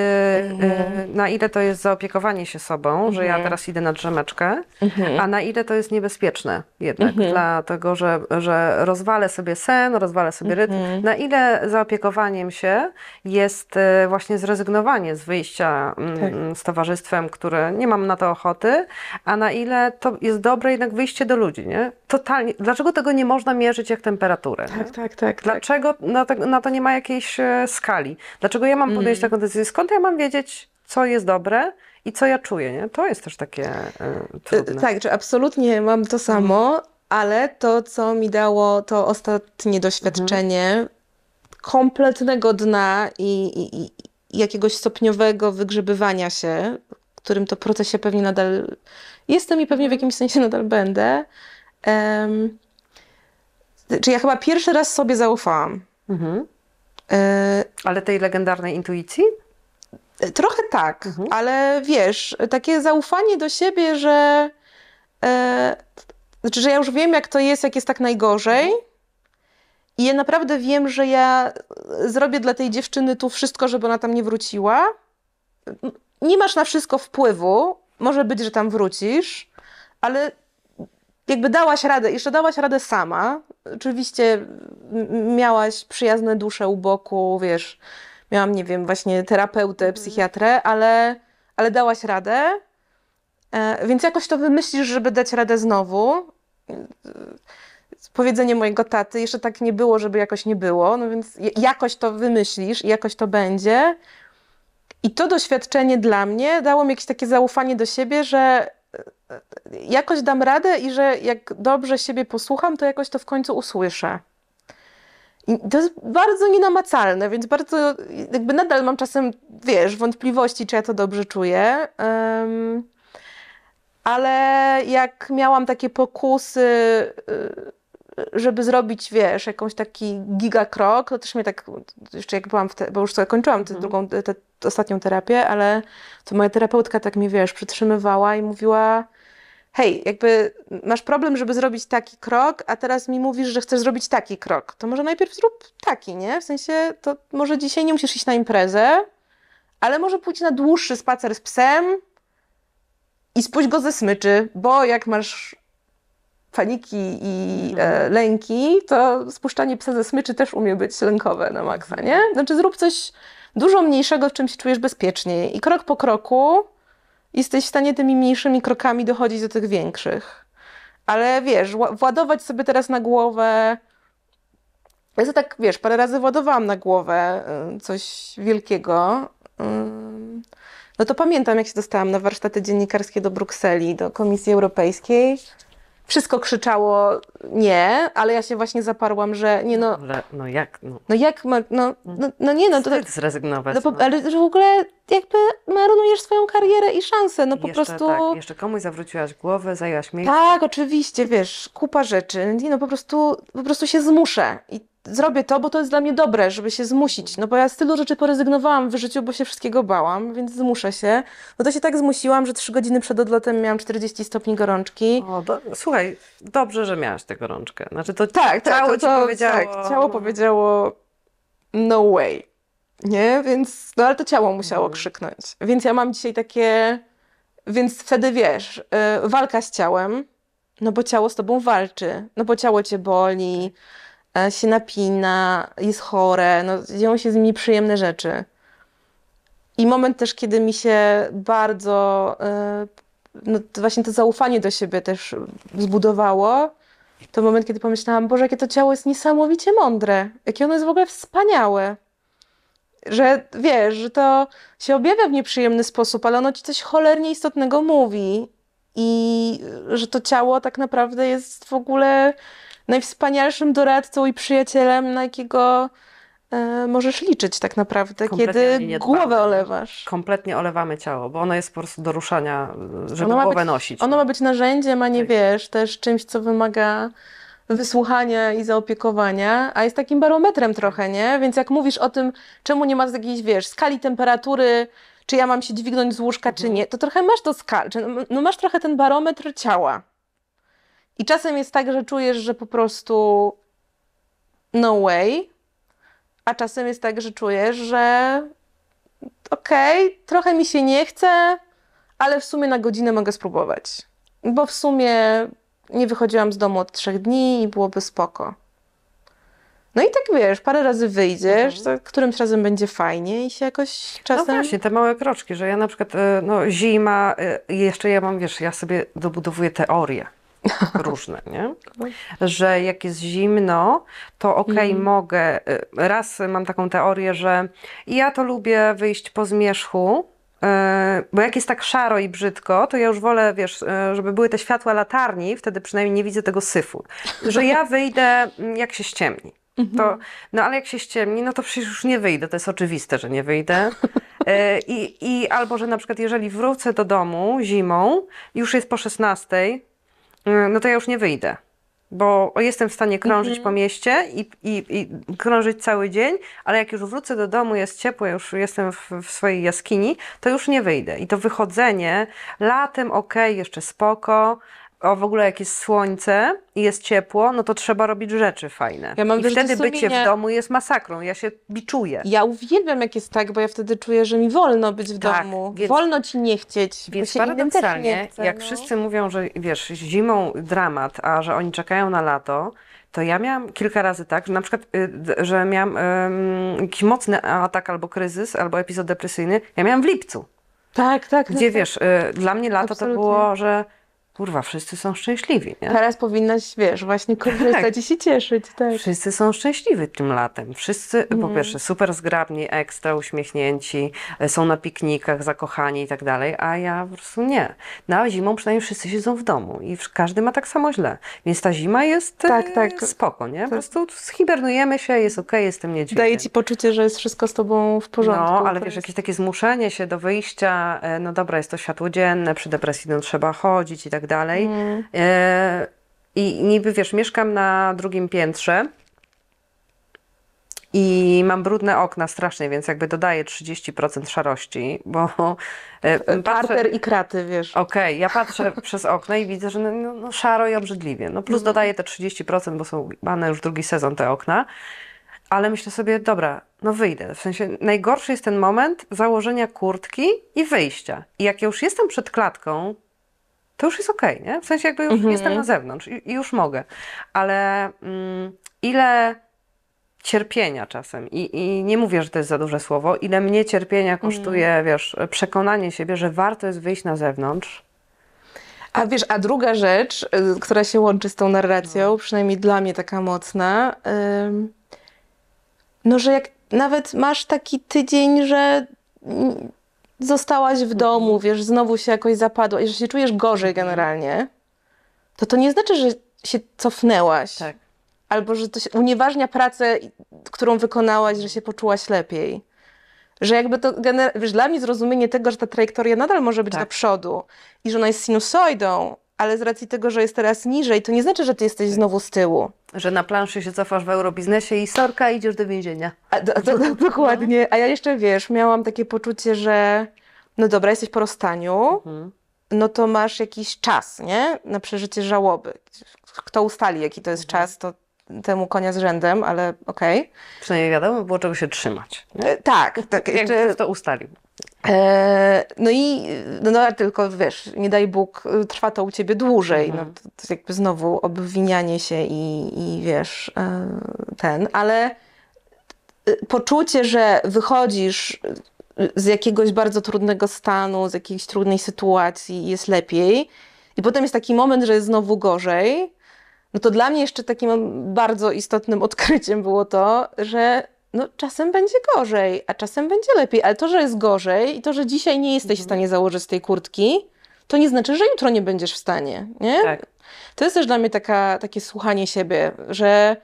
mhm. y, na ile to jest zaopiekowanie się sobą, mhm. że ja mhm. teraz idę na drzemeczkę, mhm. a na ile to jest niebezpieczne jednak, mhm. dlatego, że, że rozwalę sobie sen, rozwalę sobie rytm, mhm. na ile zaopiekowaniem się jest jest y, właśnie zrezygnowanie z wyjścia mm, tak. z towarzystwem, które nie mam na to ochoty, a na ile to jest dobre jednak wyjście do ludzi, nie? Totalnie. Dlaczego tego nie można mierzyć jak temperaturę? Tak, tak, tak, tak. Dlaczego tak. Na, to, nie ma jakiejś e, skali? Dlaczego ja mam podjąć mm. taką decyzję? Skąd ja mam wiedzieć, co jest dobre i co ja czuję, nie? To jest też takie y, trudne. E, tak, że absolutnie mam to samo, mhm. ale to, co mi dało to ostatnie doświadczenie, mhm kompletnego dna i, i, i jakiegoś stopniowego wygrzebywania się, w którym to procesie pewnie nadal jestem i pewnie w mhm. jakimś sensie nadal będę. Um, czy ja chyba pierwszy raz sobie zaufałam. Mhm. Y, ale tej legendarnej intuicji? Trochę tak, mhm. ale wiesz, takie zaufanie do siebie, że, e, znaczy, że ja już wiem, jak to jest, jak jest tak najgorzej, mhm. I ja naprawdę wiem, że ja e, zrobię dla tej dziewczyny tu wszystko, żeby ona tam nie wróciła. Nie masz na wszystko wpływu. Może być, że tam wrócisz, ale jakby dałaś radę, jeszcze dałaś radę sama. Oczywiście miałaś przyjazne dusze u boku, wiesz, miałam, nie wiem, właśnie terapeutę, mhm. psychiatrę, ale, ale dałaś radę. E, więc jakoś to wymyślisz, żeby dać radę znowu powiedzenie mojego taty jeszcze tak nie było, żeby jakoś nie było, no więc jakoś to wymyślisz, jakoś to będzie. I to doświadczenie dla mnie dało mi jakieś takie zaufanie do siebie, że e, jakoś dam radę i że jak dobrze siebie posłucham, to jakoś to w końcu usłyszę. I to jest bardzo nienamacalne, więc bardzo, jakby nadal mam czasem, wiesz, wątpliwości, czy ja to dobrze czuję. Um, ale jak miałam takie pokusy y, żeby zrobić, wiesz, jakąś taki gigakrok, to też mnie tak, jeszcze jak byłam, te, bo już sobie kończyłam tę mhm. drugą, tę ostatnią terapię, ale to moja terapeutka tak mnie, wiesz, przytrzymywała i mówiła, hej, jakby masz problem, żeby zrobić taki krok, a teraz mi mówisz, że chcesz zrobić taki krok, to może najpierw zrób taki, nie? W sensie, to może dzisiaj nie musisz iść na imprezę, ale może pójdź na dłuższy spacer z psem, i spuść go ze smyczy, bo jak masz paniki i mhm. e, lęki, to spuszczanie psa ze smyczy też umie być lękowe na maksa, nie? Znaczy zrób coś dużo mniejszego, w czym się czujesz bezpieczniej i krok po kroku jesteś w stanie tymi mniejszymi krokami dochodzić do tych większych. Ale wiesz, władować sobie teraz na głowę ja to tak, wiesz, parę razy władowałam na głowę y, coś wielkiego. Y, no to pamiętam, jak się dostałam na warsztaty dziennikarskie do Brukseli, do Komisji Europejskiej wszystko krzyczało nie, ale ja się właśnie zaparłam, że nie no. Ale, no jak? No, no jak, ma, no, no, no, nie no. To, tak zrezygnować. No, no, ale że w ogóle jakby marnujesz swoją karierę i szansę, no po jeszcze, prostu. Tak, jeszcze komuś zawróciłaś głowę, zajęłaś miejsce. Tak, oczywiście, wiesz, kupa rzeczy, no po prostu, po prostu się zmuszę i zrobię to, bo to jest dla mnie dobre, żeby się zmusić. No bo ja z tylu rzeczy poryzygnowałam w życiu, bo się wszystkiego bałam, więc zmuszę się. No to się tak zmusiłam, że trzy godziny przed odlotem miałam 40 stopni gorączki. O, do, słuchaj, dobrze, że miałaś tę gorączkę. Znaczy to tak, tak ciało to, to, powiedziało... Tak, ciało powiedziało no way. Nie? Więc, no ale to ciało musiało mhm. krzyknąć. Więc ja mam dzisiaj takie... Więc wtedy wiesz, y, walka z ciałem, no bo ciało z tobą walczy, no bo ciało cię boli, E, się napina, jest chore, no, dzieją się z nimi przyjemne rzeczy. I moment też, kiedy mi się bardzo e, no, właśnie to zaufanie do siebie też zbudowało, to moment, kiedy pomyślałam, Boże, jakie to ciało jest niesamowicie mądre, jakie ono jest w ogóle wspaniałe. Że wiesz, że to się objawia w nieprzyjemny sposób, ale ono ci coś cholernie istotnego mówi. I że to ciało tak naprawdę jest w ogóle najwspanialszym doradcą i przyjacielem, na jakiego e, możesz liczyć tak naprawdę, Kompletnie kiedy głowę olewasz. Kompletnie olewamy ciało, bo ono jest po prostu do ruszania, żeby ono głowę być, nosić. Ono no. ma być narzędziem, a nie tak. wiesz, też czymś, co wymaga wysłuchania i zaopiekowania, a jest takim barometrem trochę, nie? Więc jak mówisz o tym, czemu nie masz jakiejś, wiesz, skali temperatury, czy ja mam się dźwignąć z łóżka, mhm. czy nie, to trochę masz to skalę, no masz trochę ten barometr ciała. I czasem jest tak, że czujesz, że po prostu no way, a czasem jest tak, że czujesz, że okej, okay, trochę mi się nie chce, ale w sumie na godzinę mogę spróbować. Bo w sumie nie wychodziłam z domu od trzech dni i byłoby spoko. No i tak wiesz, parę razy wyjdziesz, mhm. którymś razem będzie fajnie i się jakoś no czasem... No właśnie, te małe kroczki, że ja na przykład, e, no zima, e, jeszcze ja mam, wiesz, ja sobie dobudowuję teorię. różne, nie? Że jak jest zimno, to okej, okay, mhm. mogę. Y, raz mam taką teorię, że ja to lubię wyjść po zmierzchu, y, bo jak jest tak szaro i brzydko, to ja już wolę, wiesz, y, żeby były te światła latarni, wtedy przynajmniej nie widzę tego syfu. Że ja wyjdę, mm, jak się ściemni. To, mhm. no ale jak się ściemni, no to przecież już nie wyjdę, to jest oczywiste, że nie wyjdę. I, I albo, że na przykład jeżeli wrócę do domu zimą, już jest po 16, E, no to ja już nie wyjdę. Bo jestem w stanie krążyć mhm. po mieście i, i, i, krążyć cały dzień, ale jak już wrócę do domu, jest ciepło, już jestem w, w, swojej jaskini, to już nie wyjdę. I to wychodzenie latem, ok, jeszcze spoko, o w ogóle jak jest słońce i jest ciepło, no to trzeba robić rzeczy fajne. Ja mam I wtedy bycie w domu jest masakrą, ja się biczuję. Ja uwielbiam jak jest tak, bo ja wtedy czuję, że mi wolno być w tak, domu, więc, wolno ci nie chcieć, więc bo się paradoksalnie, chce, jak no. wszyscy mówią, że wiesz, zimą dramat, a że oni czekają na lato, to ja miałam kilka razy tak, że na przykład, y, że miałam um, jakiś mocny atak albo kryzys, albo epizod depresyjny, ja miałam w lipcu. Tak, tak. tak Gdzie tak, wiesz, tak. dla mnie lato Absolutnie. to było, że kurwa, wszyscy są szczęśliwi. Nie? Teraz powinnaś, wiesz, właśnie korzystać tak. i się cieszyć. Tak. Wszyscy są szczęśliwi tym latem. Wszyscy, mm. po mhm. pierwsze, super zgrabni, ekstra uśmiechnięci, e, są na piknikach, zakochani i tak dalej, a ja po prostu nie. Na no, zimą przynajmniej wszyscy siedzą w domu i każdy ma tak samo źle. Więc ta zima jest e, tak, tak. spoko, nie? Po prostu zhibernujemy się, jest okej, okay, jestem niedźwiedziem. Daje ci poczucie, że jest wszystko z tobą w porządku. No, ale tak. wiesz, jakieś takie zmuszenie się do wyjścia, e, no dobra, jest to światło dzienne, przy depresji no, trzeba chodzić i tak dalej. Mm. E, I niby wiesz, mieszkam na drugim piętrze i mam brudne okna strasznie, więc jakby dodaję 30% szarości, bo e, e, patrzę, parter i kraty, wiesz. Okej, okay, ja patrzę przez okno i widzę, że no, no, no szaro i obrzydliwie. No plus mm. dodaję te 30%, bo są bane już drugi sezon te okna. Ale myślę sobie, dobra, no wyjdę. W sensie najgorszy jest ten moment założenia kurtki i wyjścia. I jak ja już jestem przed klatką, to już jest okej, okay, nie? W sensie jakby już mhm. jestem na zewnątrz i, i już mogę. Ale mm, ile cierpienia czasem I, I, nie mówię, że to jest za duże słowo, ile mnie cierpienia mhm. kosztuje, wiesz, przekonanie siebie, że warto jest wyjść na zewnątrz. A wiesz, a druga rzecz, y, która się łączy z tą narracją, no. przynajmniej dla mnie taka mocna, no że jak nawet masz taki tydzień, że mm, zostałaś w domu, mhm. wiesz, znowu się jakoś zapadła i że się czujesz gorzej generalnie, to to nie znaczy, że się cofnęłaś. Tak. Albo że to się unieważnia pracę, którą wykonałaś, że się poczułaś lepiej. Że jakby to, wiesz, dla mnie zrozumienie tego, że ta trajektoria nadal może być tak. do przodu i że ona jest sinusoidą, ale z racji tego, że jest teraz niżej, to nie znaczy, że ty jesteś znowu z tyłu. Że na planszy się cofasz w eurobiznesie i sorka, idziesz do więzienia. A, do, do, do, dokładnie. A ja jeszcze, wiesz, miałam takie poczucie, że no dobra, jesteś po rozstaniu, mhm. no to masz jakiś czas, nie? Na przeżycie żałoby. Kto ustali, jaki to jest mhm. czas, to temu konia z rzędem, ale okej. Okay. Przynajmniej wiadomo było czego się trzymać. E, tak, tak. Jak jeszcze... to ustalił. E, no i no, no tylko wiesz, nie daj Bóg, trwa to u ciebie dłużej. No, mhm. No, to, to jakby znowu obwinianie się i, i wiesz, e, ten, ale e, poczucie, że wychodzisz z jakiegoś bardzo trudnego stanu, z jakiejś trudnej sytuacji i jest lepiej. I potem jest taki moment, że jest znowu gorzej, no to dla mnie jeszcze takim bardzo istotnym odkryciem było to, że no, czasem będzie gorzej, a czasem będzie lepiej. Ale to, że jest gorzej i to, że dzisiaj nie jesteś mhm. w stanie założyć tej kurtki, to nie znaczy, że jutro nie będziesz w stanie. Nie? Tak. To jest też dla mnie taka, takie słuchanie siebie, że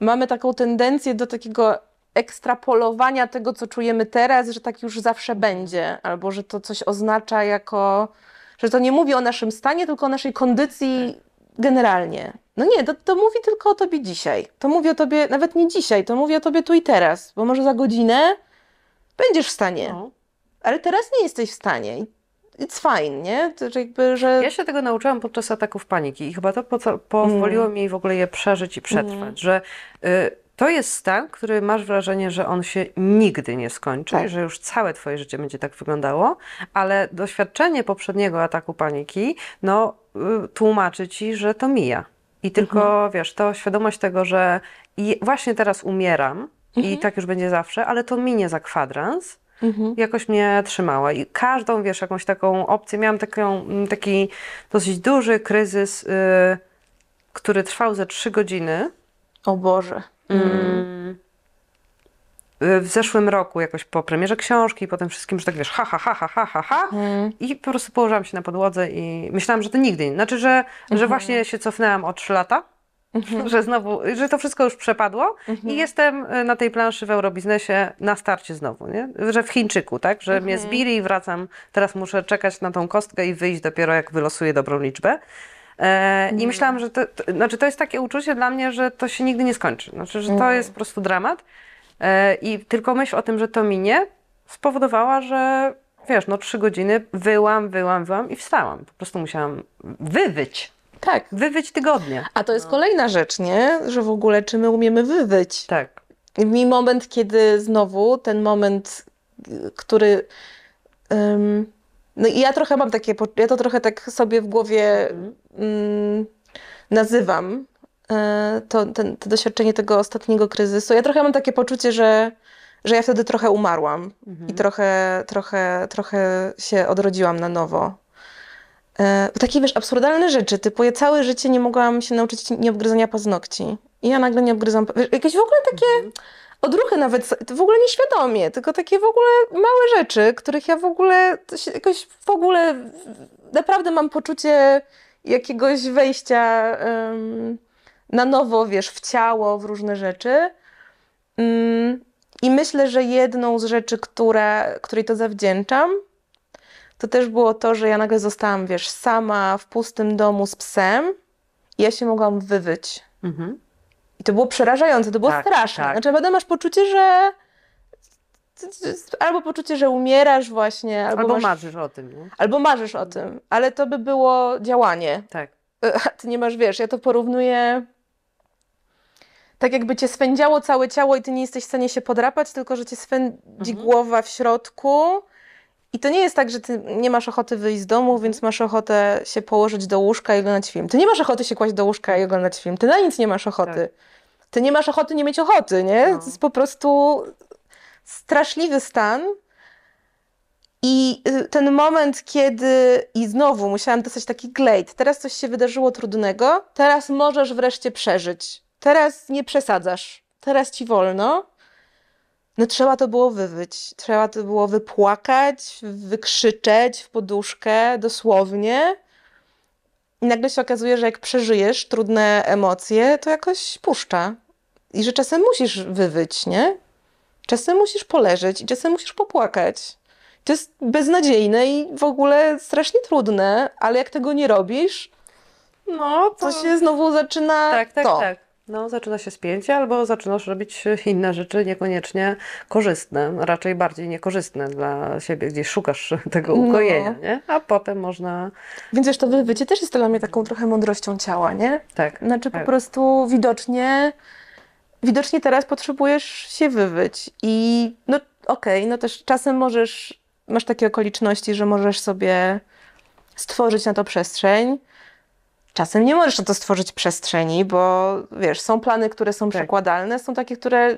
mamy taką tendencję do takiego ekstrapolowania tego, co czujemy teraz, że tak już zawsze będzie, albo że to coś oznacza jako, że to nie mówi o naszym stanie, tylko o naszej kondycji generalnie. No nie, to, to mówi tylko o tobie dzisiaj. To mówi o tobie, nawet nie dzisiaj, to mówi o tobie tu i teraz, bo może za godzinę będziesz w stanie. No. Ale teraz nie jesteś w stanie. It's fine, nie? To, jakby, że... Ja się tego nauczyłam podczas ataków paniki i chyba to pozwoliło mm. mi w ogóle je przeżyć i przetrwać, mm. że y, to jest stan, który masz wrażenie, że on się nigdy nie skończy, tak. że już całe twoje życie będzie tak wyglądało, ale doświadczenie poprzedniego ataku paniki, no, y, tłumaczy ci, że to mija. I tylko, mhm. wiesz, to świadomość tego, że i właśnie teraz umieram mhm. i tak już będzie zawsze, ale to minie za kwadrans, Mhm. Jakoś mnie trzymała i każdą, wiesz, jakąś taką opcję. Miałam taką, mm, taki dosyć duży kryzys, y, który trwał ze trzy godziny. O Boże. Mm. mm w zeszłym roku, jakoś po premierze książki i potem wszystkim, że tak wiesz, ha, ha, ha, ha, ha, ha, ha. Mm. I po prostu położyłam się na podłodze i myślałam, że to nigdy nie. Znaczy, że, mm-hmm. że mhm. właśnie się cofnęłam o trzy lata. Mm-hmm. Że znowu, że to wszystko już przepadło mm-hmm. i mhm. jestem y, na tej planszy w eurobiznesie na starcie znowu, nie? Że w Chińczyku, tak? Że mnie mhm. zbili i wracam, teraz muszę czekać na tą kostkę i wyjść dopiero jak wylosuję dobrą liczbę. E, I myślałam, że to, to, znaczy to jest takie uczucie dla mnie, że to się nigdy nie skończy. Znaczy, że to jest po prostu dramat. E, I tylko myśl o tym, że to minie, spowodowała, że wiesz, no trzy godziny wyłam, wyłam, wyłam i wstałam. Po prostu musiałam wywyć. Tak. Wywyć tygodnie. A to jest no. kolejna rzecz, nie? Że w ogóle czy my umiemy wywyć. Tak. Mi moment, kiedy znowu ten moment, który. Um, no i ja trochę mam takie, ja to trochę tak sobie w głowie mhm. mm, nazywam, E, to, ten, to doświadczenie tego ostatniego kryzysu. Ja trochę mam takie poczucie, że, że ja wtedy trochę umarłam mhm. i trochę, trochę, trochę się odrodziłam na nowo. E, takie wiesz, absurdalne rzeczy, typu ja całe życie nie mogłam się nauczyć nieobgryzania paznokci. I ja nagle nie obgryzam, wiesz, jakieś w ogóle takie mhm. odruchy nawet, w ogóle nieświadomie, tylko takie w ogóle małe rzeczy, których ja w ogóle, jakoś w ogóle, naprawdę mam poczucie jakiegoś wejścia... Um, na nowo, wiesz, w ciało, w różne rzeczy. Mm, I myślę, że jedną z rzeczy, które, której to zawdzięczam, to też było to, że ja nagle zostałam, wiesz, sama w pustym domu z psem i ja się mogłam wywyć. Mhm. I to było przerażające, to było tak, straszne. Tak. Znaczy, naprawdę masz poczucie, że. Albo poczucie, że umierasz właśnie. Albo, albo masz... marzysz o tym. Nie? Albo marzysz o tym, ale to by było działanie. Tak. Ty nie masz, wiesz, ja to porównuję tak jakby cię swędziało całe ciało i ty nie jesteś w stanie się podrapać, tylko że cię swędzi mhm. głowa w środku. I to nie jest tak, że ty nie masz ochoty wyjść z domu, więc masz ochotę się położyć do łóżka i oglądać film. Ty nie masz ochoty się kłaść do łóżka i oglądać film. Ty na nic nie masz ochoty. Tak. Ty nie masz ochoty nie mieć ochoty, nie? No. To jest po prostu straszliwy stan. I y, ten moment, kiedy i znowu musiałam dostać taki glejt, teraz coś się wydarzyło trudnego, teraz możesz wreszcie przeżyć teraz nie przesadzasz, teraz ci wolno. No trzeba to było wywyć, trzeba to było wypłakać, wykrzyczeć w poduszkę dosłownie. I nagle się okazuje, że jak przeżyjesz trudne emocje, to jakoś puszcza. I że czasem musisz wywyć, nie? Czasem musisz poleżeć i czasem musisz popłakać. To jest beznadziejne i w ogóle strasznie trudne, ale jak tego nie robisz, no to, to się znowu zaczyna tak, tak, to. Tak. No, zaczyna się spięcie, albo zaczynasz robić inne rzeczy niekoniecznie korzystne, raczej bardziej niekorzystne dla siebie, gdzieś szukasz tego no. ukojenia, no. nie? A potem można. Więc jeszcze to wybycie też jest dla mnie taką trochę mądrością ciała, nie? Tak. Znaczy tak. po prostu widocznie, widocznie teraz potrzebujesz się wywyć i no okej, okay, no też czasem możesz, masz takie okoliczności, że możesz sobie stworzyć na to przestrzeń czasem nie możesz na to stworzyć przestrzeni, bo wiesz, są plany, które są tak. przekładalne, są takie, które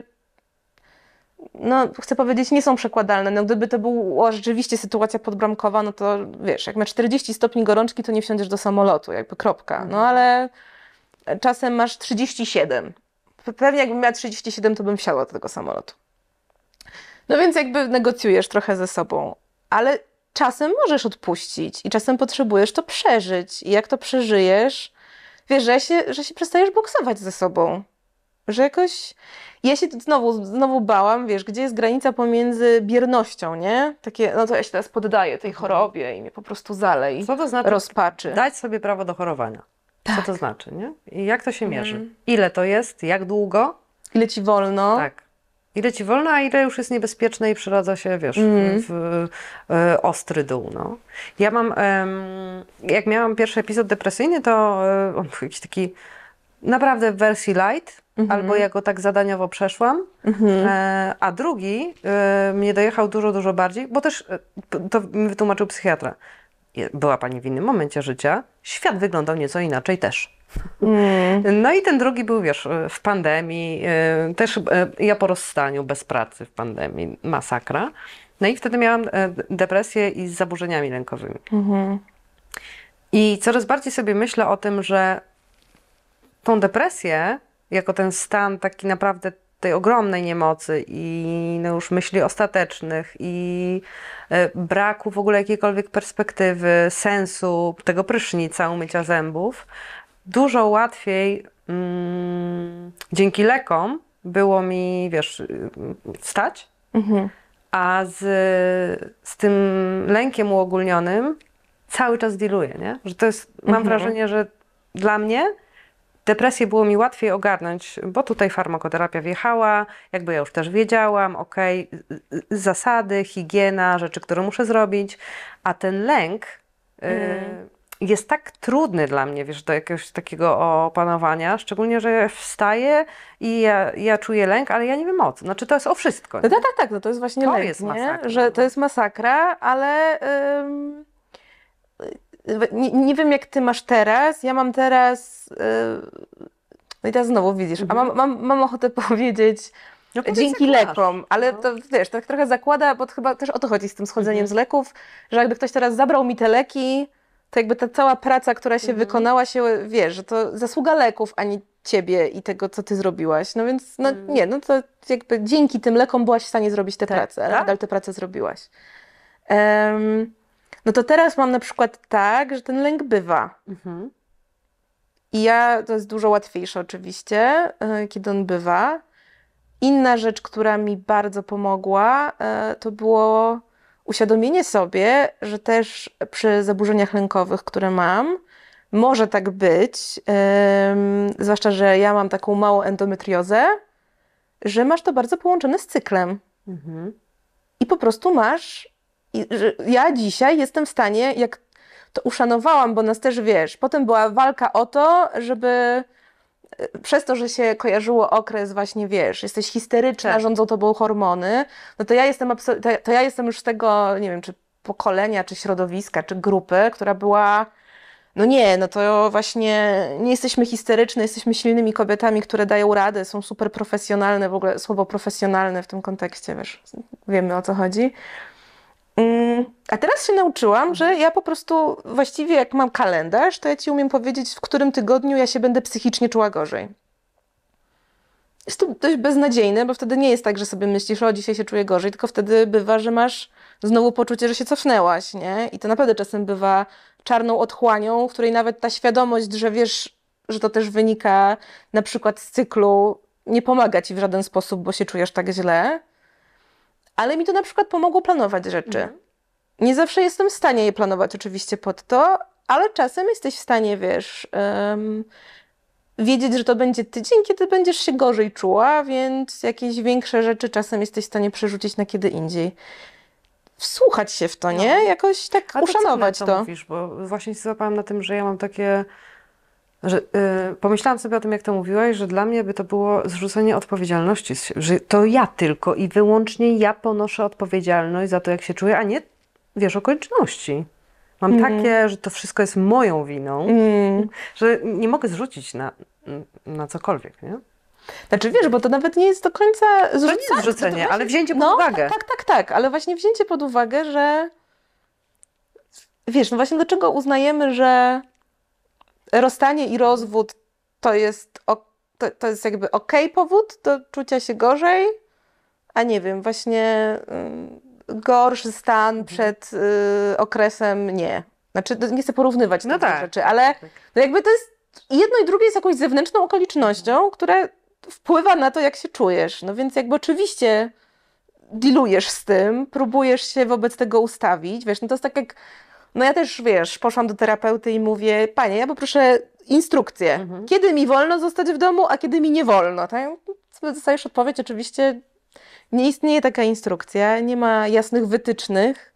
no, chcę powiedzieć, nie są przekładalne. No, gdyby to była rzeczywiście sytuacja podbramkowa, no to wiesz, jak masz 40 stopni gorączki, to nie wsiądziesz do samolotu, jakby kropka. No mhm. ale czasem masz 37. Pewnie jakbym miała 37, to bym wsiadła do tego samolotu. No więc jakby negocjujesz trochę ze sobą, ale czasem możesz odpuścić i czasem potrzebujesz to przeżyć. I jak to przeżyjesz, wiesz, że się, że się przestajesz boksować ze sobą. Że jakoś. Ja się znowu, znowu bałam, wiesz, gdzie jest granica pomiędzy biernością, nie? Takie, no to ja się teraz poddaję tej mhm. chorobie i mnie po prostu zalej. Co to znaczy? Rozpaczy. Dać sobie prawo do chorowania. Tak. Co to tak. znaczy, nie? I jak to się mierzy? Mm. Ile to jest? Jak długo? Ile ci wolno? Tak. Ile ci wolno, a ile już jest niebezpieczne i przeradza się, wiesz, mm. w, w, e, w, ostry dół. No. Ja mam, jak miałam pierwszy epizod depresyjny, to e, on był jakiś taki naprawdę w wersji light, mm -hmm. albo ja go tak zadaniowo przeszłam, mm -hmm. e, a drugi e, mnie dojechał dużo, dużo bardziej, bo też e, to mi wytłumaczył psychiatra. Była pani w innym momencie życia, świat wyglądał nieco inaczej też. No i ten drugi był, wiesz, w pandemii, y, też y, ja po rozstaniu, bez pracy w pandemii, masakra. No i wtedy miałam y, depresję i z zaburzeniami lękowymi. Mhm. I coraz bardziej sobie myślę o tym, że tą depresję, jako ten stan taki naprawdę tej ogromnej niemocy i no już myśli ostatecznych i braku w ogóle jakiejkolwiek perspektywy, sensu tego prysznica, umycia zębów, dużo łatwiej mm, dzięki lekom było mi, wiesz, wstać. Mhm. A z, z tym lękiem uogólnionym cały czas dealuję, nie? Że to jest, mam mhm. wrażenie, że dla mnie depresję było mi łatwiej ogarnąć, bo tutaj farmakoterapia wjechała, jakby ja już też wiedziałam, ok, zasady, higiena, rzeczy, które muszę zrobić, a ten lęk. Y mhm jest tak trudny dla mnie, wiesz, do jakiegoś takiego opanowania, szczególnie, że ja wstaję i ja, ja czuję lęk, ale ja nie wiem o co. Znaczy to jest o wszystko. No tak, tak, tak, no to jest właśnie to lęk, jest masakra, że to no. jest masakra, ale nie, nie, wiem jak ty masz teraz, ja mam teraz, yy, no i teraz znowu widzisz, mhm. a mam, mam, mam ochotę powiedzieć, no dzięki lekom, ale no. to wiesz, tak trochę zakłada, bo chyba też o to chodzi z tym schodzeniem mhm. z leków, że jakby ktoś teraz zabrał mi te leki, to jakby ta cała praca, która się mhm. wykonała, się wiesz, że to zasługa leków, a nie ciebie i tego, co ty zrobiłaś. No więc, no mhm. nie, no to jakby dzięki tym lekom byłaś w stanie zrobić tę tak, pracę, tak? nadal tę pracę zrobiłaś. Um, no to teraz mam na przykład tak, że ten lęk bywa. Mhm. I ja, to jest dużo łatwiejsze oczywiście, e, kiedy on bywa. Inna rzecz, która mi bardzo pomogła, e, to było uświadomienie sobie, że też przy zaburzeniach lękowych, które mam, może tak być, zwłaszcza, że ja mam taką małą endometriozę, że masz to bardzo połączone z cyklem. Mhm. I po prostu masz. I, ja dzisiaj jestem w stanie, jak to uszanowałam, bo nas też wiesz, potem była walka o to, żeby przez to, że się kojarzyło okres właśnie, wiesz, jesteś histeryczna, tak. rządzą tobą hormony, no to ja jestem, to ja jestem już z tego, nie wiem, czy pokolenia, czy środowiska, czy grupy, która była no nie, no to właśnie nie jesteśmy histeryczne, jesteśmy silnymi kobietami, które dają radę, są super profesjonalne, w ogóle słowo profesjonalne w tym kontekście, wiesz, wiemy o co chodzi. Mm, a teraz się nauczyłam, że ja po prostu właściwie jak mam kalendarz, to ja ci umiem powiedzieć, w którym tygodniu ja się będę psychicznie czuła gorzej. Jest to dość beznadziejne, bo wtedy nie jest tak, że sobie myślisz, o dzisiaj się czuję gorzej, tylko wtedy bywa, że masz znowu poczucie, że się cofnęłaś, nie? I to naprawdę czasem bywa czarną otchłanią, w której nawet ta świadomość, że wiesz, że to też wynika na przykład z cyklu, nie pomaga ci w żaden sposób, bo się czujesz tak źle ale mi to na przykład pomogło planować rzeczy. Mhm. Nie zawsze jestem w stanie je planować oczywiście pod to, ale czasem jesteś w stanie, wiesz, um, wiedzieć, że to będzie tydzień, kiedy będziesz się gorzej czuła, więc jakieś większe rzeczy czasem jesteś w stanie przerzucić na kiedy indziej. Wsłuchać się w to, no. nie? Jakoś tak A uszanować to. Co to. Mówisz, bo właśnie się złapałam na tym, że ja mam takie że, y, pomyślałam sobie o tym, jak to mówiłaś, że dla mnie by to było zrzucenie odpowiedzialności, że to ja tylko i wyłącznie ja ponoszę odpowiedzialność za to, jak się czuję, a nie wiesz okoliczności. Mam mm. takie, że to wszystko jest moją winą, mm. że nie mogę zrzucić na, na cokolwiek, nie? Znaczy wiesz, bo to nawet nie jest do końca zrzucenie. To nie jest zrzucenie, właśnie, ale wzięcie pod no, tak, uwagę. Tak, tak, tak, ale właśnie wzięcie pod uwagę, że wiesz, no właśnie dlaczego uznajemy, że rozstanie i rozwód to jest, to, to jest jakby ok powód do czucia się gorzej, a nie wiem, właśnie mm, gorszy stan mhm. przed y, okresem nie. Znaczy, no, nie chcę porównywać no tych tak. rzeczy, ale tak, tak. no jakby to jest jedno i drugie jest jakąś zewnętrzną okolicznością, mhm. która wpływa na to, jak się czujesz. No więc jakby oczywiście dealujesz z tym, próbujesz się wobec tego ustawić, wiesz, no to jest tak jak no ja też, wiesz, poszłam do terapeuty i mówię, panie, ja poproszę instrukcję. Mhm. Kiedy mi wolno zostać w domu, a kiedy mi nie wolno? Tak? Dostajesz odpowiedź, oczywiście nie istnieje taka instrukcja, nie ma jasnych wytycznych.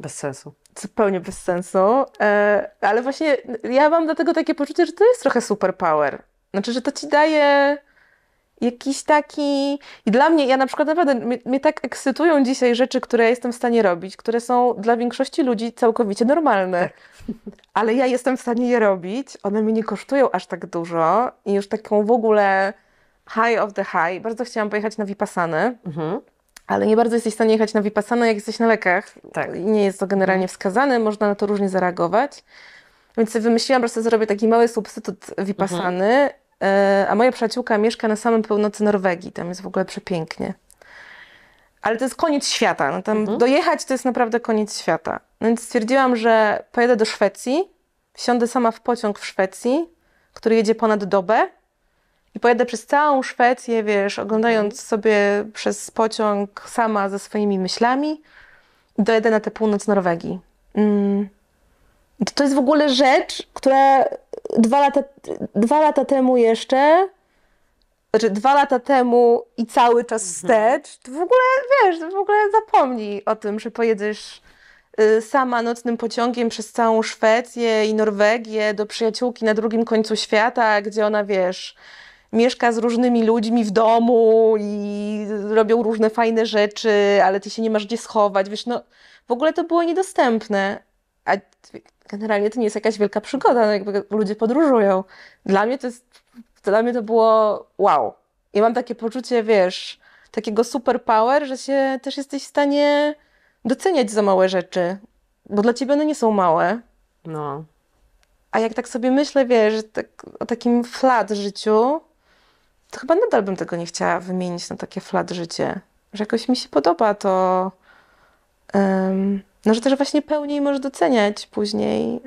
Bez sensu. Zupełnie bez sensu, e, ale właśnie ja mam dlatego takie poczucie, że to jest trochę superpower. Znaczy, że to ci daje jakiś taki. I dla mnie, ja na przykład naprawdę, mnie, mnie, tak ekscytują dzisiaj rzeczy, które ja jestem w stanie robić, które są dla większości ludzi całkowicie normalne. Tak. Ale ja jestem w stanie je robić, one mnie nie kosztują aż tak dużo i już taką w ogóle high of the high. Bardzo chciałam pojechać na Vipassany. Mhm. Ale nie bardzo jesteś w stanie jechać na Vipassana, jak jesteś na lekach. Tak. Nie jest to generalnie mhm. wskazane, można na to różnie zareagować. Więc wymyśliłam, że sobie zrobię taki mały substytut Vipassany mhm. E, a moja przyjaciółka mieszka na samym północy Norwegii, tam jest w ogóle przepięknie. Ale to jest koniec świata, no tam mhm. dojechać to jest naprawdę koniec świata. No więc stwierdziłam, że pojedę do Szwecji, wsiądę sama w pociąg w Szwecji, który jedzie ponad dobę i pojedę przez całą Szwecję, wiesz, oglądając mhm. sobie przez pociąg sama ze swoimi myślami i dojedę na tę północ Norwegii. Mm. To, to jest w ogóle rzecz, która dwa lata, dwa lata temu jeszcze, znaczy dwa lata temu i cały czas mhm. wstecz, to w ogóle, wiesz, w ogóle zapomnij o tym, że pojedziesz y, sama nocnym pociągiem przez całą Szwecję i Norwegię do przyjaciółki na drugim końcu świata, gdzie ona, wiesz, mieszka z różnymi ludźmi w domu i robią różne fajne rzeczy, ale ty się nie masz gdzie schować, wiesz, no w ogóle to było niedostępne. A generalnie to nie jest jakaś wielka przygoda, no jakby ludzie podróżują. Dla mnie to jest, dla mnie to było wow. I mam takie poczucie, wiesz, takiego superpower, że się też jesteś w stanie doceniać za małe rzeczy, bo dla ciebie one nie są małe. No. A jak tak sobie myślę, wiesz, tak, o takim flat życiu, to chyba nadal bym tego nie chciała wymienić na takie flat życie. Że jakoś mi się podoba to. Um, no, że też właśnie pełniej możesz doceniać później,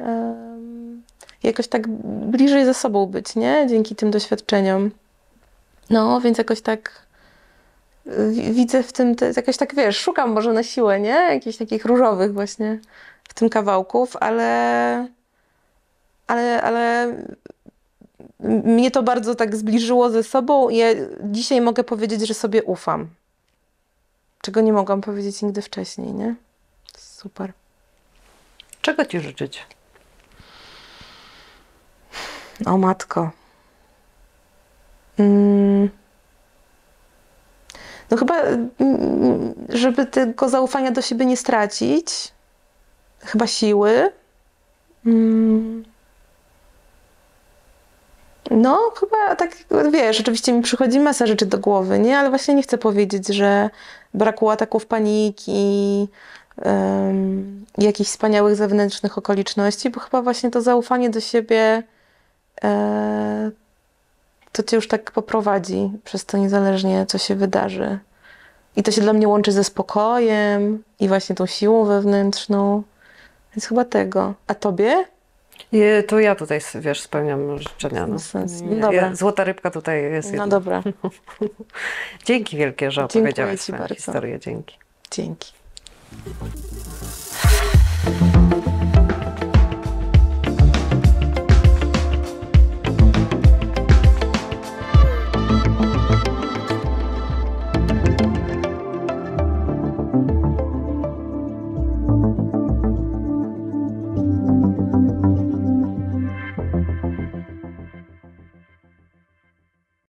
jakoś tak bliżej ze sobą być, nie? Dzięki tym doświadczeniom. No, więc jakoś tak y, widzę w tym, jakoś tak wiesz, szukam może na siłę, nie? Jakichś takich różowych właśnie w tym kawałków, ale, ale, ale mnie to bardzo tak zbliżyło ze sobą i ja dzisiaj mogę powiedzieć, że sobie ufam. Czego nie mogłam powiedzieć nigdy wcześniej, nie? Super. Czego Ci życzyć? O matko. Mm. No chyba, mm, żeby tego zaufania do siebie nie stracić, chyba siły. Mm. No, chyba tak, wiesz, oczywiście mi przychodzi masa rzeczy do głowy, nie? Ale właśnie nie chcę powiedzieć, że brakło ataków paniki, um, jakichś wspaniałych zewnętrznych okoliczności, bo chyba właśnie to zaufanie do siebie e, to cię już tak poprowadzi przez to niezależnie, co się wydarzy. I to się dla mnie łączy ze spokojem i właśnie tą siłą wewnętrzną. Więc chyba tego. A tobie? Je, to ja tutaj, wiesz, spełniam życzenia. No. no dobra. Ja, złota rybka tutaj jest. No jedna. No dobra. Dzięki wielkie, że opowiedziałeś swoją historię. Dzięki. Dzięki. Thank you.